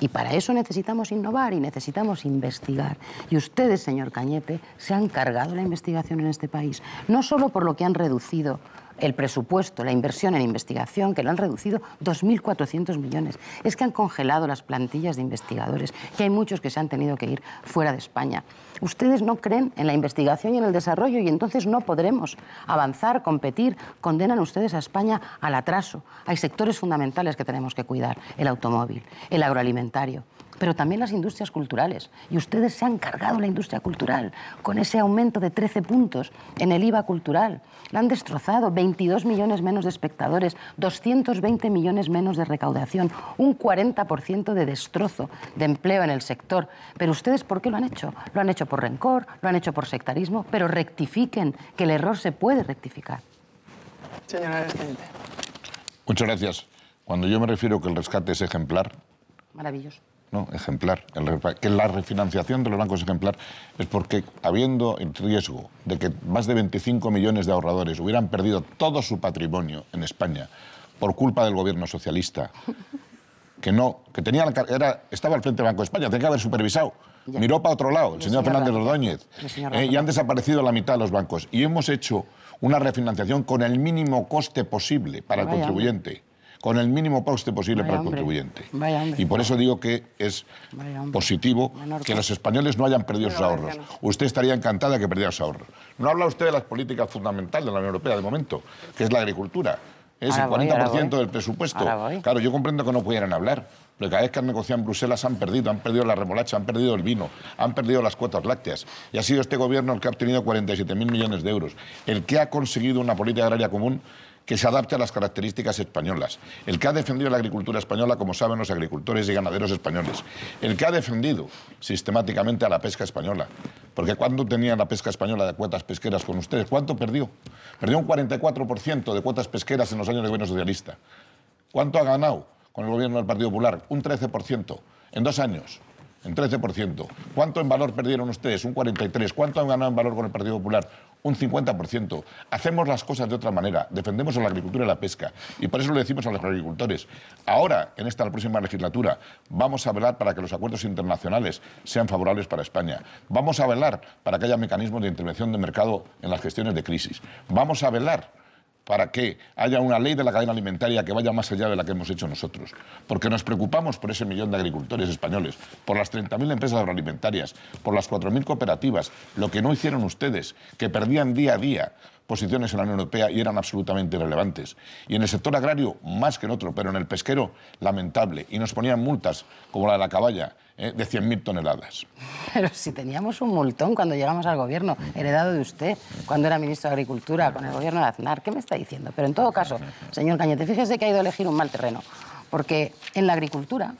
Y para eso necesitamos innovar y necesitamos investigar. Y ustedes, señor Cañete, se han cargado la investigación en este país, no solo por lo que han reducido el presupuesto, la inversión en investigación, que lo han reducido 2.400 millones. Es que han congelado las plantillas de investigadores, que hay muchos que se han tenido que ir fuera de España. Ustedes no creen en la investigación y en el desarrollo y entonces no podremos avanzar, competir. Condenan ustedes a España al atraso. Hay sectores fundamentales que tenemos que cuidar, el automóvil, el agroalimentario pero también las industrias culturales. Y ustedes se han cargado la industria cultural con ese aumento de 13 puntos en el IVA cultural. La han destrozado, 22 millones menos de espectadores, 220 millones menos de recaudación, un 40% de destrozo de empleo en el sector. Pero ustedes, ¿por qué lo han hecho? Lo han hecho por rencor, lo han hecho por sectarismo, pero rectifiquen, que el error se puede rectificar. Señora presidente. Muchas gracias. Cuando yo me refiero que el rescate es ejemplar... Maravilloso no, ejemplar. que la refinanciación de los bancos ejemplar es porque, habiendo el riesgo de que más de 25 millones de ahorradores hubieran perdido todo su patrimonio en España por culpa del gobierno socialista, que no, que tenía la, era, estaba al frente del Banco de España, tenía que haber supervisado. Miró para otro lado, el, señor, Fernández Ordóñez. Eh, y han desaparecido la mitad de los bancos. Y hemos hecho una refinanciación con el mínimo coste posible para el contribuyente con el mínimo pauste posible para el contribuyente. Y por eso digo que es positivo que los españoles no hayan perdido sus ahorros. Usted estaría encantada que perdiera sus ahorros. No habla usted de las políticas fundamentales de la Unión Europea de momento, que es la agricultura. Es el 40% del presupuesto. Claro, yo comprendo que no pudieran hablar, pero cada vez que han negociado en Bruselas han perdido, han perdido la remolacha, han perdido el vino, han perdido las cuotas lácteas. Y ha sido este gobierno el que ha obtenido 47.000 millones de euros, el que ha conseguido una política agraria común que se adapte a las características españolas, el que ha defendido la agricultura española, como saben los agricultores y ganaderos españoles, el que ha defendido sistemáticamente a la pesca española. Porque cuando tenía la pesca española de cuotas pesqueras con ustedes? ¿Cuánto perdió? Perdió un 44% de cuotas pesqueras en los años de gobierno socialista. ¿Cuánto ha ganado con el gobierno del Partido Popular? Un 13% en dos años en 13%. ¿Cuánto en valor perdieron ustedes? Un 43%. ¿Cuánto han ganado en valor con el Partido Popular? un 50%. Hacemos las cosas de otra manera, defendemos la agricultura y la pesca. Y por eso le decimos a los agricultores, ahora, en esta próxima legislatura, vamos a velar para que los acuerdos internacionales sean favorables para España. Vamos a velar para que haya mecanismos de intervención de mercado en las gestiones de crisis. Vamos a velar para que haya una ley de la cadena alimentaria que vaya más allá de la que hemos hecho nosotros. Porque nos preocupamos por ese millón de agricultores españoles, por las 30.000 empresas agroalimentarias, por las 4.000 cooperativas, lo que no hicieron ustedes, que perdían día a día posiciones en la Unión Europea y eran absolutamente irrelevantes. Y en el sector agrario, más que en otro, pero en el pesquero, lamentable. Y nos ponían multas como la de la caballa ¿eh? de 100.000 toneladas. Pero si teníamos un multón cuando llegamos al gobierno, heredado de usted, cuando era ministro de Agricultura, con el gobierno de Aznar, ¿qué me está diciendo? Pero en todo caso, señor Cañete, fíjese que ha ido a elegir un mal terreno, porque en la agricultura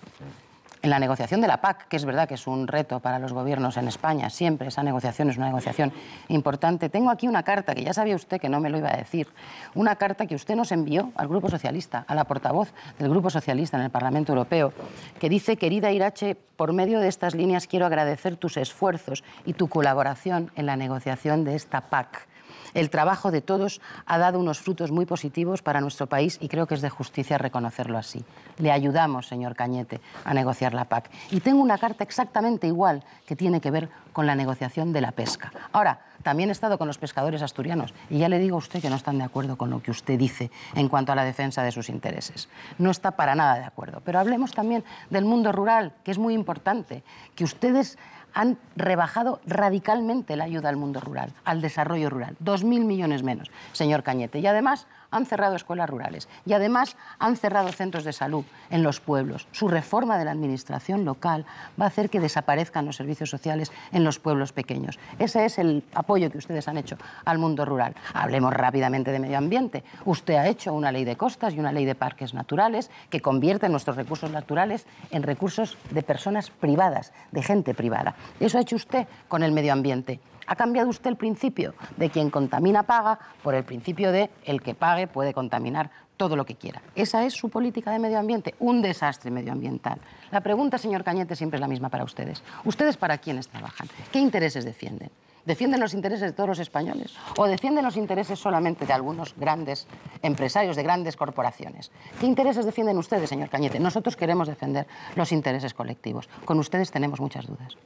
en la negociación de la PAC, que es verdad que es un reto para los gobiernos en España, siempre esa negociación es una negociación importante. Tengo aquí una carta que ya sabía usted que no me lo iba a decir, una carta que usted nos envió al Grupo Socialista, a la portavoz del Grupo Socialista en el Parlamento Europeo, que dice, querida Irache, por medio de estas líneas quiero agradecer tus esfuerzos y tu colaboración en la negociación de esta PAC el trabajo de todos ha dado unos frutos muy positivos para nuestro país y creo que es de justicia reconocerlo así. Le ayudamos, señor Cañete, a negociar la PAC. Y tengo una carta exactamente igual que tiene que ver con la negociación de la pesca. Ahora, también he estado con los pescadores asturianos y ya le digo a usted que no están de acuerdo con lo que usted dice en cuanto a la defensa de sus intereses. No está para nada de acuerdo. Pero hablemos también del mundo rural, que es muy importante, que ustedes han rebajado radicalmente la ayuda al mundo rural, al desarrollo rural. Dos mil millones menos, señor Cañete. Y además han cerrado escuelas rurales y además han cerrado centros de salud en los pueblos. Su reforma de la administración local va a hacer que desaparezcan los servicios sociales en los pueblos pequeños. Ese es el apoyo que ustedes han hecho al mundo rural. Hablemos rápidamente de medio ambiente. Usted ha hecho una ley de costas y una ley de parques naturales que convierten nuestros recursos naturales en recursos de personas privadas, de gente privada. Eso ha hecho usted con el medio ambiente. Ha cambiado usted el principio de quien contamina paga por el principio de el que pague puede contaminar todo lo que quiera. Esa es su política de medio ambiente, un desastre medioambiental. La pregunta, señor Cañete, siempre es la misma para ustedes. ¿Ustedes para quiénes trabajan? ¿Qué intereses defienden? ¿Defienden los intereses de todos los españoles o defienden los intereses solamente de algunos grandes empresarios, de grandes corporaciones? ¿Qué intereses defienden ustedes, señor Cañete? Nosotros queremos defender los intereses colectivos. Con ustedes tenemos muchas dudas.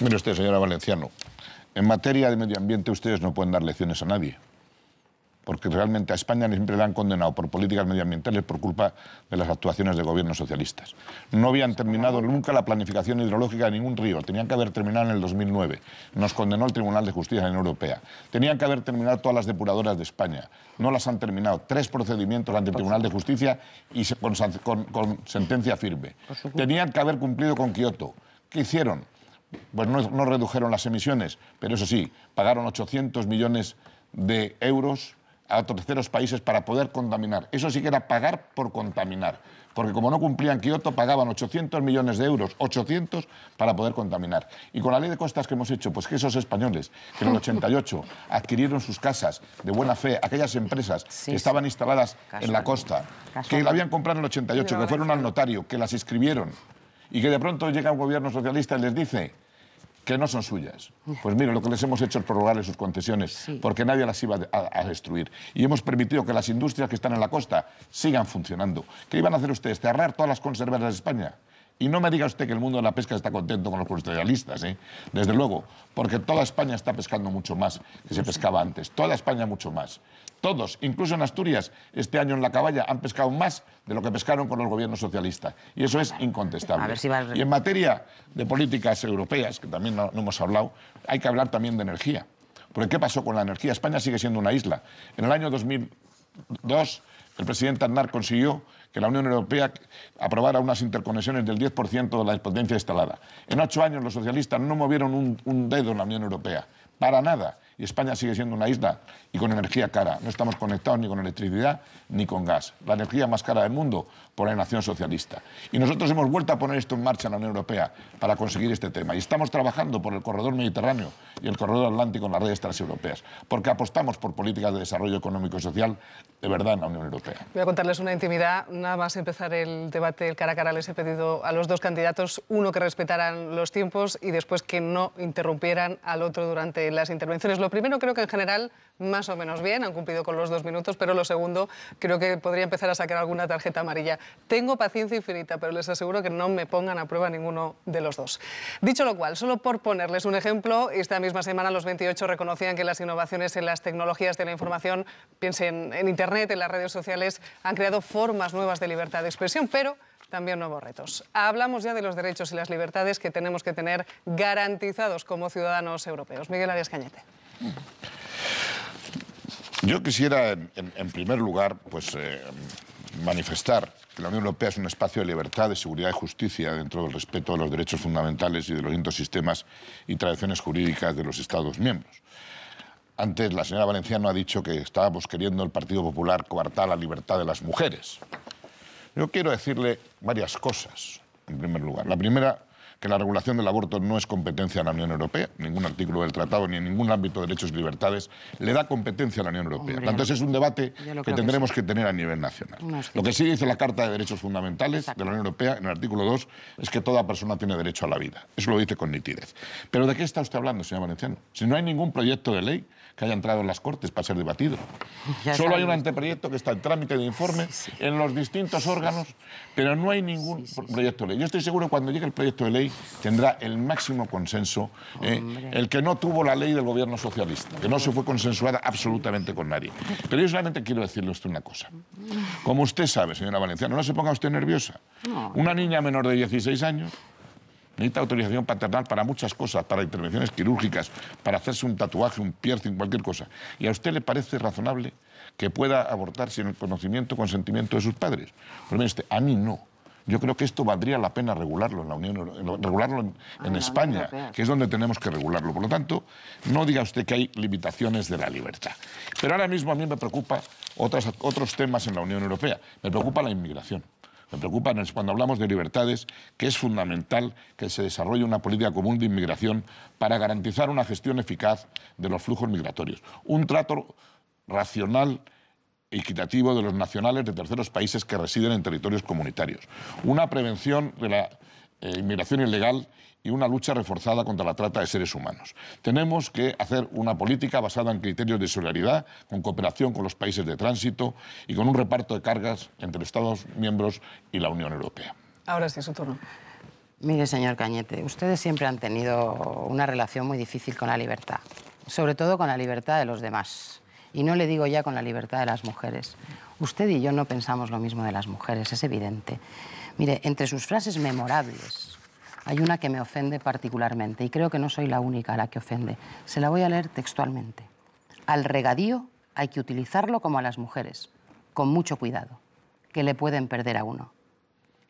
Mire usted, señora Valenciano, en materia de medio ambiente ustedes no pueden dar lecciones a nadie, porque realmente a España siempre la han condenado por políticas medioambientales por culpa de las actuaciones de gobiernos socialistas. No habían terminado nunca la planificación hidrológica de ningún río, tenían que haber terminado en el 2009, nos condenó el Tribunal de Justicia de la Unión Europea, tenían que haber terminado todas las depuradoras de España, no las han terminado, tres procedimientos ante el Tribunal de Justicia y con, con sentencia firme. Tenían que haber cumplido con Kioto. ¿Qué hicieron? pues no, redujeron las emisiones, pero eso sí, pagaron 800 millones de euros a terceros países para poder contaminar. Eso sí que era pagar por contaminar, porque como no cumplían Kioto, pagaban 800 millones de euros, 800 para poder contaminar. Y con la ley de costas que hemos hecho, pues que esos españoles que en el 88 adquirieron sus casas de buena fe, aquellas empresas que estaban instaladas en la costa, que la habían comprado en el 88, que fueron al notario, que las inscribieron, y que de pronto llega un gobierno socialista y les dice que no son suyas. Pues mire, lo que les hemos hecho es prorrogarles sus concesiones, porque nadie las iba a, destruir. Y hemos permitido que las industrias que están en la costa sigan funcionando. ¿Qué iban a hacer ustedes? ¿Cerrar todas las conserveras de España? Y no me diga usted que el mundo de la pesca está contento con los socialistas, ¿eh? desde luego, porque toda España está pescando mucho más que se pescaba antes, toda España mucho más. Todos, incluso en Asturias, este año en La Caballa han pescado más de lo que pescaron con el gobierno socialista. Y eso es incontestable. Y en materia de políticas europeas, que también no, hemos hablado, hay que hablar también de energía. Porque ¿qué pasó con la energía? España sigue siendo una isla. En el año 2002, el presidente Aznar consiguió que la Unión Europea aprobara unas interconexiones del 10% de la potencia instalada. En ocho años los socialistas no movieron un, un dedo en la Unión Europea, para nada. Y España sigue siendo una isla y con energía cara. No estamos conectados ni con electricidad ni con gas. La energía más cara del mundo por la nación socialista. Y nosotros hemos vuelto a poner esto en marcha en la Unión Europea para conseguir este tema. Y estamos trabajando por el corredor mediterráneo y el corredor atlántico en las redes transeuropeas, porque apostamos por políticas de desarrollo económico y social de verdad en la Unión Europea. Voy a contarles una intimidad. Nada más empezar el debate el cara a cara les he pedido a los dos candidatos, uno que respetaran los tiempos y después que no interrumpieran al otro durante las intervenciones. Lo primero creo que en general más o menos bien, han cumplido con los dos minutos, pero lo segundo creo que podría empezar a sacar alguna tarjeta amarilla. Tengo paciencia infinita, pero les aseguro que no me pongan a prueba ninguno de los dos. Dicho lo cual, solo por ponerles un ejemplo, esta misma semana los 28 reconocían que las innovaciones en las tecnologías de la información, piensen en Internet, en las redes sociales, han creado formas nuevas de libertad de expresión, pero también nuevos retos. Hablamos ya de los derechos y las libertades que tenemos que tener garantizados como ciudadanos europeos. Miguel Arias Cañete. Yo quisiera, en, primer lugar, pues, eh, manifestar que la Unión Europea es un espacio de libertad, de seguridad y justicia dentro del respeto de los derechos fundamentales y de los distintos sistemas y tradiciones jurídicas de los Estados miembros. Antes la señora Valenciano ha dicho que estábamos queriendo el Partido Popular coartar la libertad de las mujeres. Yo quiero decirle varias cosas, en primer lugar. La primera, que la regulación del aborto no es competencia de la Unión Europea, ningún artículo del tratado ni en ningún ámbito de derechos y libertades le da competencia a la Unión Europea. Entonces es un debate que tendremos que, tener a nivel nacional. lo que sí dice la Carta de Derechos Fundamentales de la Unión Europea, en el artículo 2, es que toda persona tiene derecho a la vida. Eso lo dice con nitidez. Pero ¿de qué está usted hablando, señor Valenciano? Si no hay ningún proyecto de ley que haya entrado en las Cortes para ser debatido. Solo hay un anteproyecto que está en trámite de informe en los distintos órganos, pero no hay ningún proyecto de ley. Yo estoy seguro que cuando llegue el proyecto de ley tendrá el máximo consenso, eh, el que no tuvo la ley del gobierno socialista, que no se fue consensuada absolutamente con nadie. Pero yo solamente quiero decirle usted una cosa. Como usted sabe, señora Valenciano, no se ponga usted nerviosa. Una niña menor de 16 años necesita autorización paternal para muchas cosas, para intervenciones quirúrgicas, para hacerse un tatuaje, un piercing, cualquier cosa. ¿Y a usted le parece razonable que pueda abortar sin el conocimiento, consentimiento de sus padres? Pues a mí no. Yo creo que esto valdría la pena regularlo en la Unión regularlo en, ah, España, que es donde tenemos que regularlo. Por lo tanto, no diga usted que hay limitaciones de la libertad. Pero ahora mismo a mí me preocupa otros temas en la Unión Europea. Me preocupa la inmigración. Me preocupa cuando hablamos de libertades que es fundamental que se desarrolle una política común de inmigración para garantizar una gestión eficaz de los flujos migratorios. Un trato racional equitativo de los nacionales de terceros países que residen en territorios comunitarios. Una prevención de la eh, inmigración ilegal y una lucha reforzada contra la trata de seres humanos. Tenemos que hacer una política basada en criterios de solidaridad, con cooperación con los países de tránsito y con un reparto de cargas entre Estados miembros y la Unión Europea. Ahora sí, su turno. Mire, señor Cañete, ustedes siempre han tenido una relación muy difícil con la libertad, sobre todo con la libertad de los demás. Y no le digo ya con la libertad de las mujeres. Usted y yo no pensamos lo mismo de las mujeres, es evidente. Mire, entre sus frases memorables hay una que me ofende particularmente y creo que no soy la única a la que ofende. Se la voy a leer textualmente. Al regadío hay que utilizarlo como a las mujeres, con mucho cuidado, que le pueden perder a uno.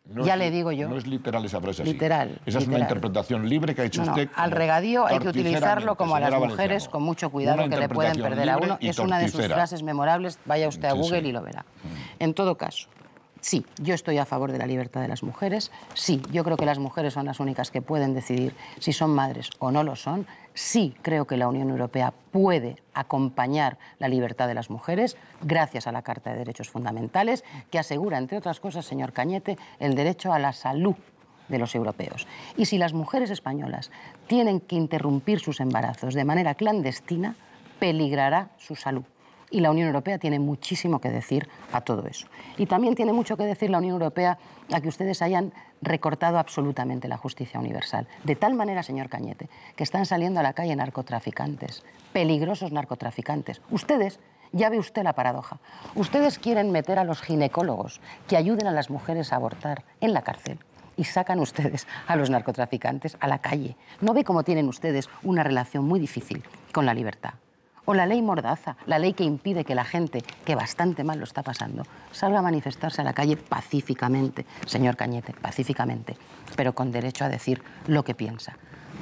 ya le digo yo. No es literal esa frase. Literal. Esa es una interpretación libre que ha hecho usted. Al regadío hay que utilizarlo como a las mujeres con mucho cuidado que le pueden perder a uno. Es una de sus frases memorables. Vaya usted a Google y lo verá. Mm. En todo caso, Sí, yo estoy a favor de la libertad de las mujeres. Sí, yo creo que las mujeres son las únicas que pueden decidir si son madres o no lo son. Sí, creo que la Unión Europea puede acompañar la libertad de las mujeres gracias a la Carta de Derechos Fundamentales, que asegura, entre otras cosas, señor Cañete, el derecho a la salud de los europeos. Y si las mujeres españolas tienen que interrumpir sus embarazos de manera clandestina, peligrará su salud y la Unión Europea tiene muchísimo que decir a todo eso. Y también tiene mucho que decir la Unión Europea a que ustedes hayan recortado absolutamente la justicia universal. De tal manera, señor Cañete, que están saliendo a la calle narcotraficantes, peligrosos narcotraficantes. Ustedes ya ve usted la paradoja. Ustedes quieren meter a los ginecólogos que ayuden a las mujeres a abortar en la cárcel y sacan ustedes a los narcotraficantes a la calle. ¿No ve cómo tienen ustedes una relación muy difícil con la libertad? O la ley mordaza, la ley que impide que la gente, que bastante mal lo está pasando, salga a manifestarse a la calle pacíficamente, señor Cañete, pacíficamente, pero con derecho a decir lo que piensa.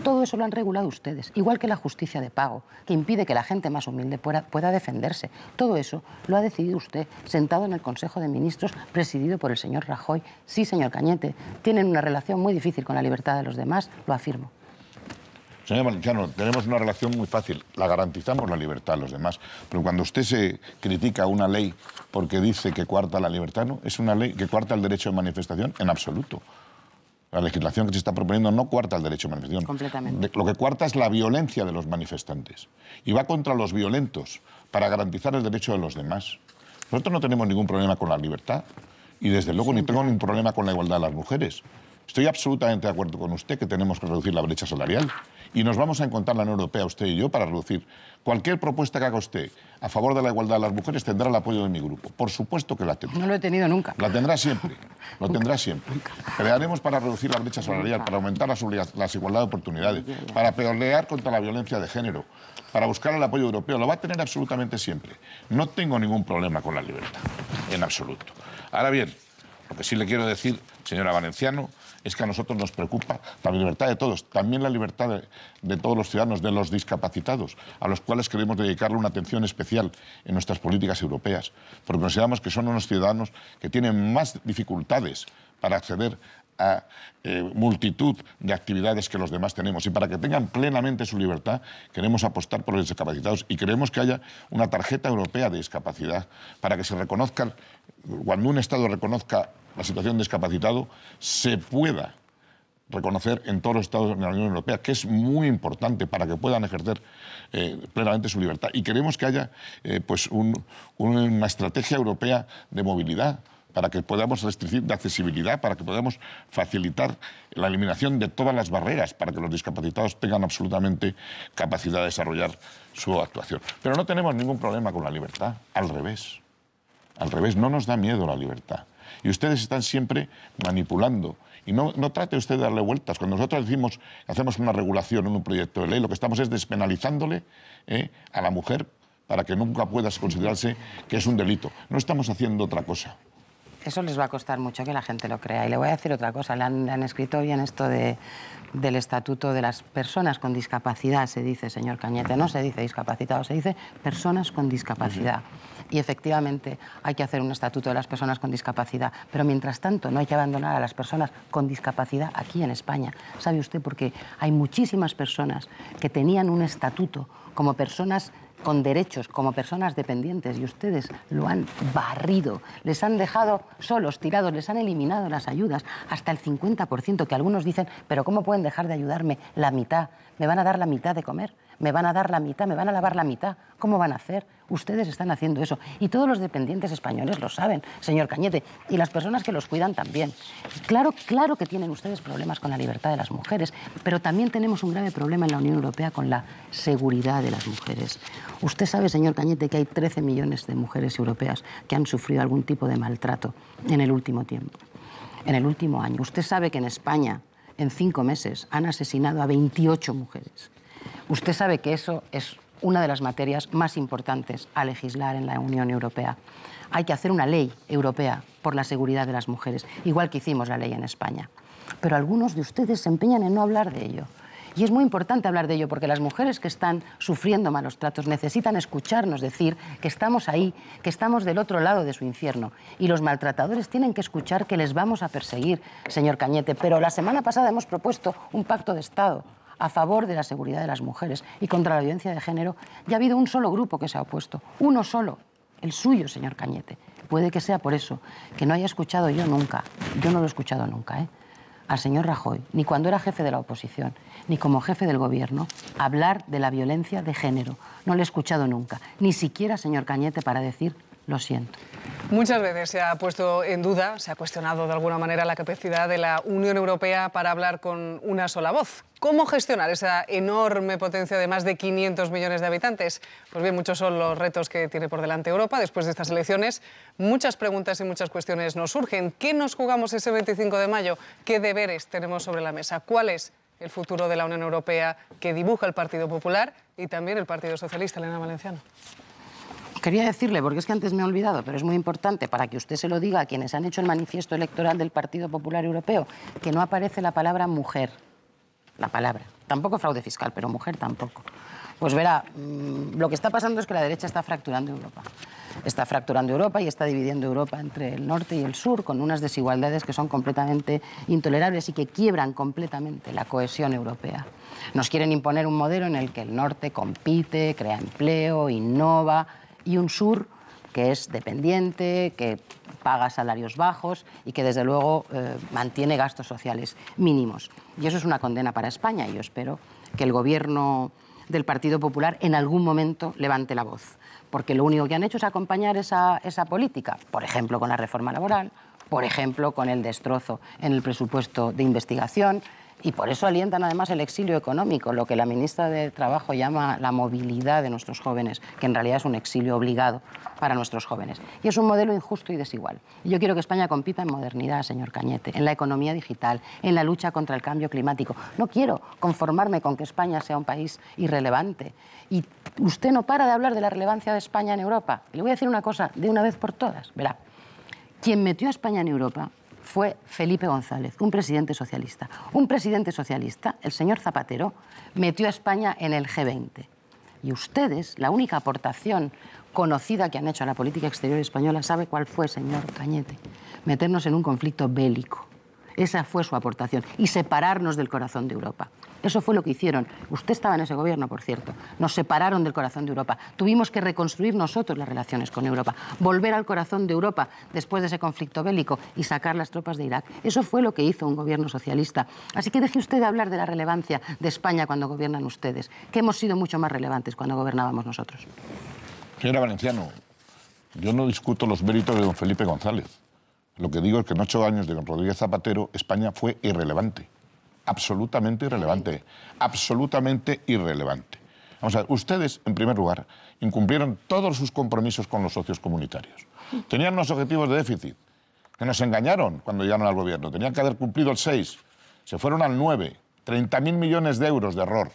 Todo eso lo han regulado ustedes, igual que la justicia de pago, que impide que la gente más humilde pueda, defenderse. Todo eso lo ha decidido usted, sentado en el Consejo de Ministros, presidido por el señor Rajoy. Sí, señor Cañete, tienen una relación muy difícil con la libertad de los demás, lo afirmo. Señor Valenciano, tenemos una relación muy fácil. La garantizamos la libertad a los demás. Pero cuando usted se critica una ley porque dice que cuarta la libertad, no, es una ley que cuarta el derecho de manifestación en absoluto. La legislación que se está proponiendo no cuarta el derecho de manifestación. Completamente. Lo que cuarta es la violencia de los manifestantes. Y va contra los violentos para garantizar el derecho de los demás. Nosotros no tenemos ningún problema con la libertad. Y desde luego ni tengo ningún problema con la igualdad de las mujeres. Estoy absolutamente de acuerdo con usted que tenemos que reducir la brecha salarial y nos vamos a encontrar la Unión Europea, usted y yo, para reducir. Cualquier propuesta que haga usted a favor de la igualdad de las mujeres tendrá el apoyo de mi grupo. Por supuesto que la tendrá. No lo he tenido nunca. La tendrá siempre. Lo tendrá siempre. Pelearemos para reducir la brecha salarial, para aumentar las, las de oportunidades, para pelear contra la violencia de género, para buscar el apoyo europeo. Lo va a tener absolutamente siempre. No tengo ningún problema con la libertad, en absoluto. Ahora bien, lo que sí le quiero decir, señora Valenciano, es que a nosotros nos preocupa la libertad de todos, también la libertad de, todos los ciudadanos, de los discapacitados, a los cuales queremos dedicarle una atención especial en nuestras políticas europeas, porque consideramos que son unos ciudadanos que tienen más dificultades para acceder a eh, multitud de actividades que los demás tenemos. Y para que tengan plenamente su libertad, queremos apostar por los discapacitados y queremos que haya una tarjeta europea de discapacidad para que se reconozcan, cuando un Estado reconozca la situación de discapacitado se pueda reconocer en todos los Estados de la Unión Europea, que es muy importante para que puedan ejercer eh, plenamente su libertad. Y queremos que haya eh, pues una estrategia europea de movilidad para que podamos restringir de accesibilidad, para que podamos facilitar la eliminación de todas las barreras, para que los discapacitados tengan absolutamente capacidad de desarrollar su actuación. Pero no tenemos ningún problema con la libertad, al revés. Al revés, no nos da miedo la libertad. Y ustedes están siempre manipulando. Y no, trate usted de darle vueltas. Cuando nosotros decimos que hacemos una regulación en un proyecto de ley, lo que estamos es despenalizándole ¿eh? a la mujer para que nunca pueda considerarse que es un delito. No estamos haciendo otra cosa. Eso les va a costar mucho que la gente lo crea. Y le voy a decir otra cosa. Le han, escrito bien esto de, del Estatuto de las Personas con Discapacidad, se dice, señor Cañete. No se dice discapacitado, se dice personas con discapacidad. Y efectivamente hay que hacer un Estatuto de las Personas con Discapacidad. Pero mientras tanto no hay que abandonar a las personas con discapacidad aquí en España. ¿Sabe usted? Porque hay muchísimas personas que tenían un estatuto como personas con derechos como personas dependientes y ustedes lo han barrido, les han dejado solos, tirados, les han eliminado las ayudas hasta el 50%, que algunos dicen, pero ¿cómo pueden dejar de ayudarme la mitad? ¿Me van a dar la mitad de comer? ¿Me van a dar la mitad? ¿Me van a lavar la mitad? ¿Cómo van a hacer? Ustedes están haciendo eso. Y todos los dependientes españoles lo saben, señor Cañete. Y las personas que los cuidan también. Claro, claro que tienen ustedes problemas con la libertad de las mujeres, pero también tenemos un grave problema en la Unión Europea con la seguridad de las mujeres. Usted sabe, señor Cañete, que hay 13 millones de mujeres europeas que han sufrido algún tipo de maltrato en el último tiempo, en el último año. Usted sabe que en España, en cinco meses, han asesinado a 28 mujeres. Usted sabe que eso es una de las materias más importantes a legislar en la Unión Europea. Hay que hacer una ley europea por la seguridad de las mujeres, igual que hicimos la ley en España. Pero algunos de ustedes se empeñan en no hablar de ello. Y es muy importante hablar de ello porque las mujeres que están sufriendo malos tratos necesitan escucharnos decir que estamos ahí, que estamos del otro lado de su infierno. Y los maltratadores tienen que escuchar que les vamos a perseguir, señor Cañete. Pero la semana pasada hemos propuesto un pacto de Estado a favor de la seguridad de las mujeres y contra la violencia de género, ya ha habido un solo grupo que se ha opuesto, uno solo, el suyo, señor Cañete. Puede que sea por eso, que no haya escuchado yo nunca, yo no lo he escuchado nunca, ¿eh? al señor Rajoy, ni cuando era jefe de la oposición, ni como jefe del gobierno, hablar de la violencia de género. No le he escuchado nunca, ni siquiera, señor Cañete, para decir lo siento. Muchas veces se ha puesto en duda, se ha cuestionado de alguna manera la capacidad de la Unión Europea para hablar con una sola voz. ¿Cómo gestionar esa enorme potencia de más de 500 millones de habitantes? Pues bien, muchos son los retos que tiene por delante Europa después de estas elecciones. Muchas preguntas y muchas cuestiones nos surgen. ¿Qué nos jugamos ese 25 de mayo? ¿Qué deberes tenemos sobre la mesa? ¿Cuál es el futuro de la Unión Europea que dibuja el Partido Popular y también el Partido Socialista, Elena Valenciano? Quería decirle, porque es que antes me he olvidado, pero es muy importante para que usted se lo diga a quienes han hecho el manifiesto electoral del Partido Popular Europeo, que no aparece la palabra mujer. La palabra. Tampoco fraude fiscal, pero mujer tampoco. Pues verá, mm, lo que está pasando es que la derecha está fracturando Europa. Está fracturando Europa y está dividiendo Europa entre el norte y el sur con unas desigualdades que son completamente intolerables y que quiebran completamente la cohesión europea. Nos quieren imponer un modelo en el que el norte compite, crea empleo, innova, y un sur que es dependiente, que paga salarios bajos y que desde luego eh, mantiene gastos sociales mínimos. Y eso es una condena para España y yo espero que el gobierno del Partido Popular en algún momento levante la voz, porque lo único que han hecho es acompañar esa, esa política, por ejemplo con la reforma laboral, por ejemplo con el destrozo en el presupuesto de investigación, y por eso alientan además el exilio económico, lo que la ministra de Trabajo llama la movilidad de nuestros jóvenes, que en realidad es un exilio obligado para nuestros jóvenes. Y es un modelo injusto y desigual. Yo quiero que España compita en modernidad, señor Cañete, en la economía digital, en la lucha contra el cambio climático. No quiero conformarme con que España sea un país irrelevante. Y usted no para de hablar de la relevancia de España en Europa. Le voy a decir una cosa de una vez por todas. Verá, quien metió a España en Europa fue Felipe González, un presidente socialista. Un presidente socialista, el señor Zapatero, metió a España en el G20. Y ustedes, la única aportación conocida que han hecho a la política exterior española, ¿sabe cuál fue, señor Cañete? Meternos en un conflicto bélico. Esa fue su aportación. Y separarnos del corazón de Europa. Eso fue lo que hicieron. Usted estaba en ese gobierno, por cierto. Nos separaron del corazón de Europa. Tuvimos que reconstruir nosotros las relaciones con Europa, volver al corazón de Europa después de ese conflicto bélico y sacar las tropas de Irak. Eso fue lo que hizo un gobierno socialista. Así que deje usted de hablar de la relevancia de España cuando gobiernan ustedes, que hemos sido mucho más relevantes cuando gobernábamos nosotros. Señora Valenciano, yo no discuto los méritos de don Felipe González. Lo que digo es que en ocho años de Rodríguez Zapatero, España fue irrelevante. Absolutamente irrelevante. Absolutamente irrelevante. Vamos a ver, ustedes, en primer lugar, incumplieron todos sus compromisos con los socios comunitarios. Tenían unos objetivos de déficit, que nos engañaron cuando llegaron al gobierno. Tenían que haber cumplido el 6, se fueron al 9, 30.000 millones de euros de error.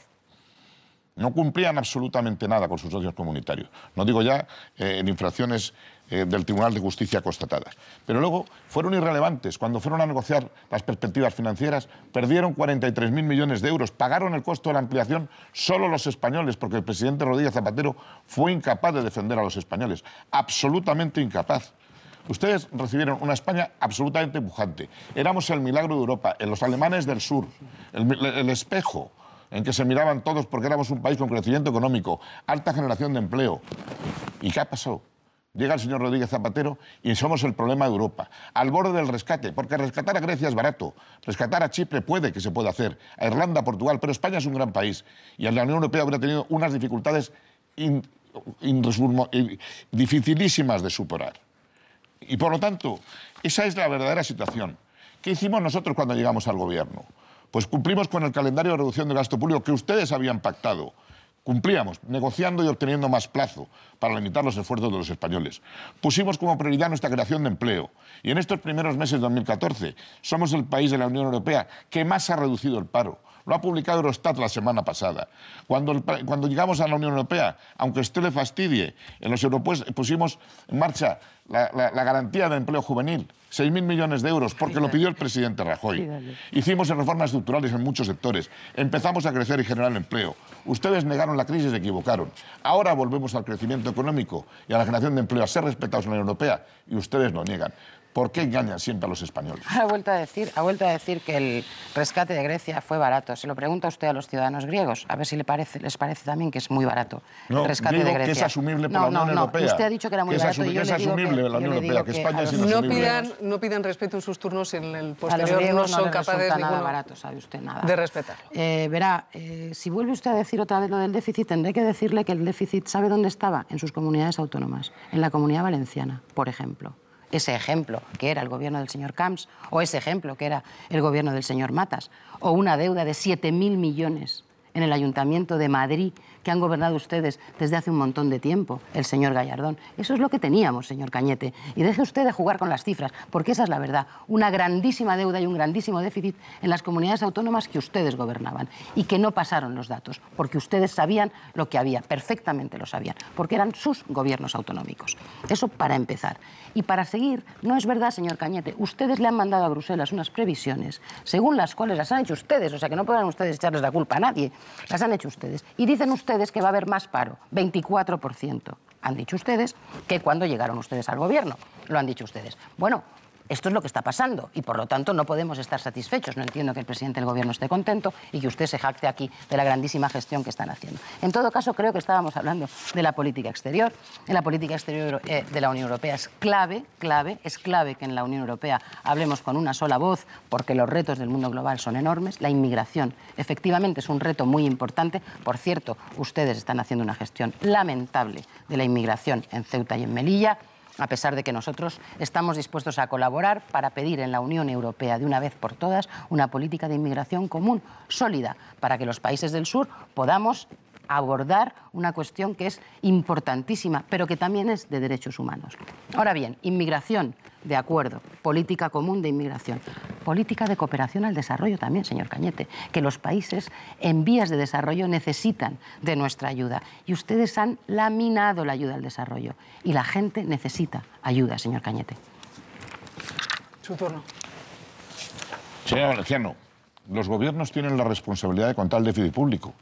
No cumplían absolutamente nada con sus socios comunitarios. No digo ya eh, en inflaciones eh, del Tribunal de Justicia constatadas. Pero luego fueron irrelevantes. Cuando fueron a negociar las perspectivas financieras, perdieron 43.000 millones de euros. Pagaron el costo de la ampliación solo los españoles, porque el presidente Rodríguez Zapatero fue incapaz de defender a los españoles. Absolutamente incapaz. Ustedes recibieron una España absolutamente pujante. Éramos el milagro de Europa, los alemanes del sur, el, el espejo en que se miraban todos porque éramos un país con crecimiento económico, alta generación de empleo. ¿Y qué ha pasado? Llega el señor Rodríguez Zapatero y somos el problema de Europa, al borde del rescate, porque rescatar a Grecia es barato, rescatar a Chipre puede que se pueda hacer, a Irlanda, Portugal, pero España es un gran país y la Unión Europea hubiera tenido unas dificultades eh, dificilísimas de superar. Y por lo tanto, esa es la verdadera situación. ¿Qué hicimos nosotros cuando llegamos al gobierno? Pues cumplimos con el calendario de reducción del gasto público que ustedes habían pactado Cumplíamos, negociando y obteniendo más plazo para limitar los esfuerzos de los españoles. Pusimos como prioridad nuestra creación de empleo y en estos primeros meses de 2014 somos el país de la Unión Europea que más ha reducido el paro lo ha publicado Eurostat la semana pasada. Cuando, llegamos a la Unión Europea, aunque usted le fastidie, en los europeos eh, pusimos en marcha la, garantía de empleo juvenil, 6.000 millones de euros, porque lo pidió el presidente Rajoy. Hicimos reformas estructurales en muchos sectores. Empezamos a crecer y generar empleo. Ustedes negaron la crisis y se equivocaron. Ahora volvemos al crecimiento económico y a la generación de empleo, a ser respetados en la Unión Europea, y ustedes no niegan. ¿Por qué engañan siempre a los españoles? Ha vuelto a decir, ha vuelto a decir que el rescate de Grecia fue barato. Se lo pregunta usted a los ciudadanos griegos, a ver si les parece, les parece también que es muy barato el rescate de Grecia. Que es asumible por la Unión no, no, Europea. Usted ha dicho que era muy barato. la Unión Europea, que, España es No pidan, respeto en sus turnos en el posterior. no son no capaces nada barato, sabe usted nada. De respetar. Eh, verá, eh, si vuelve usted a decir otra vez lo del déficit, tendré que decirle que el déficit sabe dónde estaba en sus comunidades autónomas, en la Comunidad Valenciana, por ejemplo ese ejemplo que era el gobierno del señor Camps o ese ejemplo que era el gobierno del señor Matas o una deuda de 7.000 millones en el Ayuntamiento de Madrid que han gobernado ustedes desde hace un montón de tiempo, el señor Gallardón. Eso es lo que teníamos, señor Cañete. Y deje usted de jugar con las cifras, porque esa es la verdad. Una grandísima deuda y un grandísimo déficit en las comunidades autónomas que ustedes gobernaban y que no pasaron los datos, porque ustedes sabían lo que había, perfectamente lo sabían, porque eran sus gobiernos autonómicos. Eso para empezar. Y para seguir, no es verdad, señor Cañete, ustedes le han mandado a Bruselas unas previsiones, según las cuales las han hecho ustedes, o sea que no podrán ustedes echarles la culpa a nadie, las han hecho ustedes. Y dicen ustedes ustedes que va a haber más paro, 24%. Han dicho ustedes que cuando llegaron ustedes al gobierno, lo han dicho ustedes. Bueno, esto es lo que está pasando y por lo tanto no podemos estar satisfechos. No entiendo que el presidente del gobierno esté contento y que usted se jacte aquí de la grandísima gestión que están haciendo. En todo caso, creo que estábamos hablando de la política exterior. En la política exterior eh, de la Unión Europea es clave, clave, es clave que en la Unión Europea hablemos con una sola voz porque los retos del mundo global son enormes. La inmigración, efectivamente, es un reto muy importante. Por cierto, ustedes están haciendo una gestión lamentable de la inmigración en Ceuta y en Melilla a pesar de que nosotros estamos dispuestos a colaborar para pedir en la Unión Europea de una vez por todas una política de inmigración común, sólida, para que los países del sur podamos abordar una cuestión que es importantísima, pero que también es de derechos humanos. Ahora bien, inmigración de acuerdo, política común de inmigración, política de cooperación al desarrollo también, señor Cañete, que los países en vías de desarrollo necesitan de nuestra ayuda. Y ustedes han laminado la ayuda al desarrollo. Y la gente necesita ayuda, señor Cañete. Su turno. Señor Valenciano, los gobiernos tienen la responsabilidad de contar el déficit público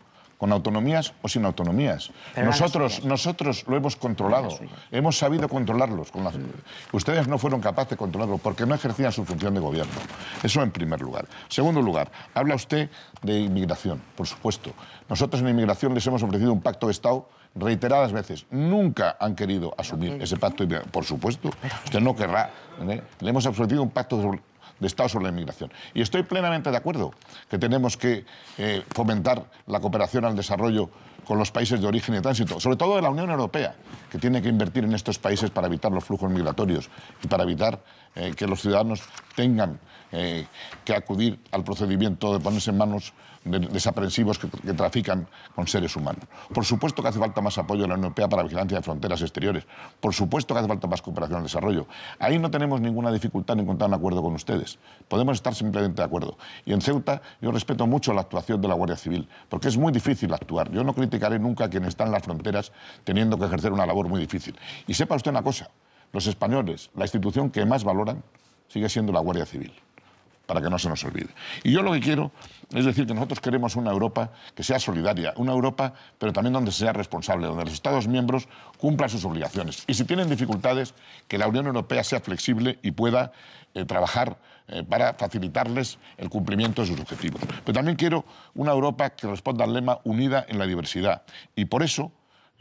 con autonomías o sin autonomías. nosotros, nosotros lo hemos controlado, hemos sabido controlarlos. Mm. Ustedes no fueron capaces de controlarlo porque no ejercían su función de gobierno. Eso en primer lugar. Segundo lugar, habla usted de inmigración, por supuesto. Nosotros en inmigración les hemos ofrecido un pacto de Estado reiteradas veces. Nunca han querido asumir ese pacto, de inmigración, por supuesto. Usted no querrá. ¿eh? Le hemos ofrecido un pacto de de Estado sobre la inmigración. Y estoy plenamente de acuerdo que tenemos que eh, fomentar la cooperación al desarrollo con los países de origen y tránsito, sobre todo de la Unión Europea, que tiene que invertir en estos países para evitar los flujos migratorios y para evitar eh, que los ciudadanos tengan eh, que acudir al procedimiento de ponerse en manos desaprensivos que, trafican con seres humanos. Por supuesto que hace falta más apoyo de la Unión Europea para la vigilancia de fronteras exteriores. Por supuesto que hace falta más cooperación al desarrollo. Ahí no tenemos ninguna dificultad en encontrar un acuerdo con ustedes. Podemos estar simplemente de acuerdo. Y en Ceuta yo respeto mucho la actuación de la Guardia Civil, porque es muy difícil actuar. Yo no criticaré nunca a quienes están en las fronteras teniendo que ejercer una labor muy difícil. Y sepa usted una cosa, los españoles, la institución que más valoran sigue siendo la Guardia Civil para que no se nos olvide. Y yo lo que quiero es decir que nosotros queremos una Europa que sea solidaria, una Europa, pero también donde sea responsable, donde los Estados miembros cumplan sus obligaciones. Y si tienen dificultades, que la Unión Europea sea flexible y pueda eh, trabajar eh, para facilitarles el cumplimiento de sus objetivos. Pero también quiero una Europa que responda al lema unida en la diversidad. Y por eso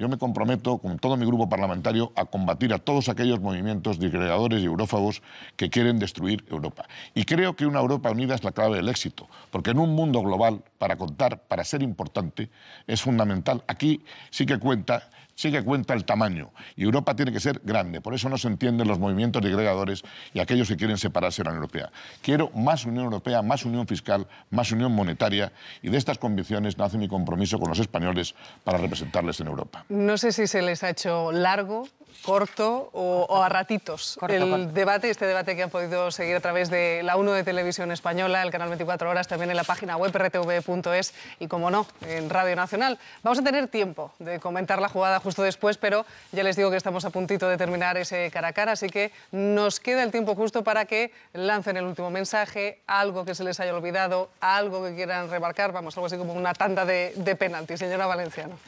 yo me comprometo con todo mi grupo parlamentario a combatir a todos aquellos movimientos disgregadores y eurófagos que quieren destruir Europa. Y creo que una Europa unida es la clave del éxito, porque en un mundo global para contar, para ser importante, es fundamental. Aquí sí que cuenta sí que cuenta el tamaño. Y Europa tiene que ser grande. Por eso no se entienden los movimientos agregadores y aquellos que quieren separarse de la Unión Europea. Quiero más Unión Europea, más unión fiscal, más unión monetaria. Y de estas convicciones nace mi compromiso con los españoles para representarles en Europa. No sé si se les ha hecho largo corto o, a ratitos el debate, este debate que han podido seguir a través de la 1 de Televisión Española, el canal 24 Horas, también en la página web rtv.es y, como no, en Radio Nacional. Vamos a tener tiempo de comentar la jugada justo después, pero ya les digo que estamos a puntito de terminar ese cara a cara, así que nos queda el tiempo justo para que lancen el último mensaje, algo que se les haya olvidado, algo que quieran remarcar, vamos, algo así como una tanda de, de penalti, señora Valenciano.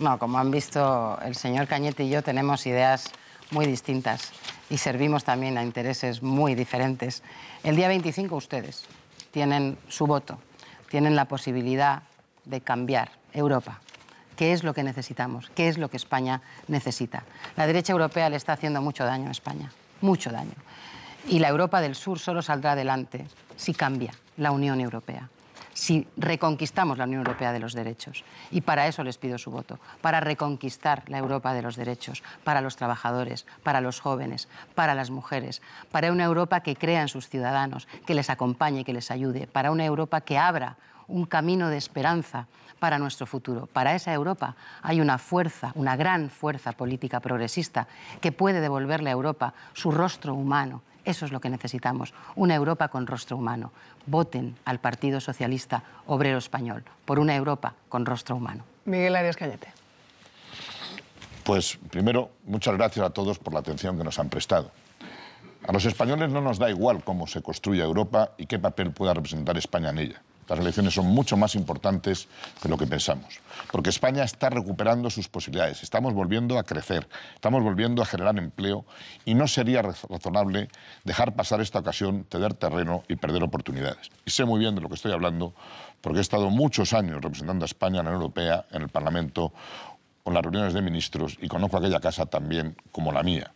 No, como han visto, el señor Cañete y yo tenemos ideas muy distintas y servimos también a intereses muy diferentes. El día 25 ustedes tienen su voto, tienen la posibilidad de cambiar Europa. ¿Qué es lo que necesitamos? ¿Qué es lo que España necesita? La derecha europea le está haciendo mucho daño a España, mucho daño. Y la Europa del Sur solo saldrá adelante si cambia la Unión Europea si reconquistamos la Unión Europea de los derechos. Y para eso les pido su voto, para reconquistar la Europa de los derechos, para los trabajadores, para los jóvenes, para las mujeres, para una Europa que crea en sus ciudadanos, que les acompañe, que les ayude, para una Europa que abra un camino de esperanza para nuestro futuro. Para esa Europa hay una fuerza, una gran fuerza política progresista que puede devolverle a Europa su rostro humano, eso es lo que necesitamos, una Europa con rostro humano. Voten al Partido Socialista Obrero Español por una Europa con rostro humano. Miguel Arias Cañete. Pues primero, muchas gracias a todos por la atención que nos han prestado. A los españoles no nos da igual cómo se construye Europa y qué papel pueda representar España en ella. Las elecciones son mucho más importantes de lo que pensamos, porque España está recuperando sus posibilidades, estamos volviendo a crecer, estamos volviendo a generar empleo y no sería razonable dejar pasar esta ocasión, ceder terreno y perder oportunidades. Y sé muy bien de lo que estoy hablando porque he estado muchos años representando a España en la Unión Europea, en el Parlamento con las reuniones de ministros y conozco aquella casa también como la mía.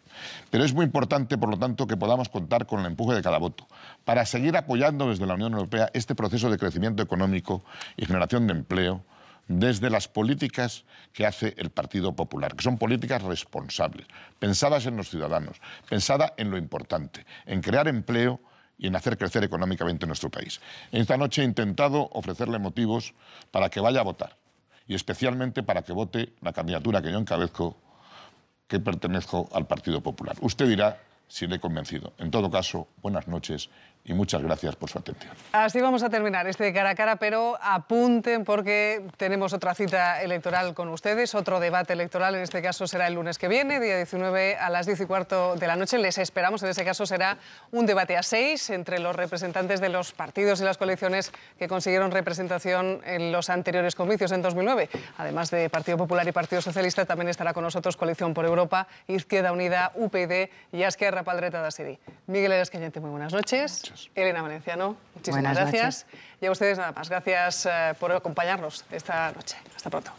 Pero es muy importante, por lo tanto, que podamos contar con el empuje de cada voto para seguir apoyando desde la Unión Europea este proceso de crecimiento económico y generación de empleo desde las políticas que hace el Partido Popular, que son políticas responsables, pensadas en los ciudadanos, pensadas en lo importante, en crear empleo y en hacer crecer económicamente nuestro país. Esta noche he intentado ofrecerle motivos para que vaya a votar y especialmente para que vote la candidatura que yo encabezco, que pertenezco al Partido Popular. Usted dirá si le he convencido. En todo caso, buenas noches y muchas gracias por su atención. Así vamos a terminar este cara a cara, pero apunten porque tenemos otra cita electoral con ustedes, otro debate electoral, en este caso será el lunes que viene, día 19 a las 10 y cuarto de la noche. Les esperamos, en ese caso será un debate a seis entre los representantes de los partidos y las coaliciones que consiguieron representación en los anteriores comicios en 2009. Además de Partido Popular y Partido Socialista, también estará con nosotros Coalición por Europa, Izquierda Unida, UPD y Asquerra Derecha de Miguel Erascañete, muy buenas noches. Elena Valenciano, muchísimas gracias. Y a ustedes nada más. Gracias eh, por acompañarnos esta noche. Hasta pronto.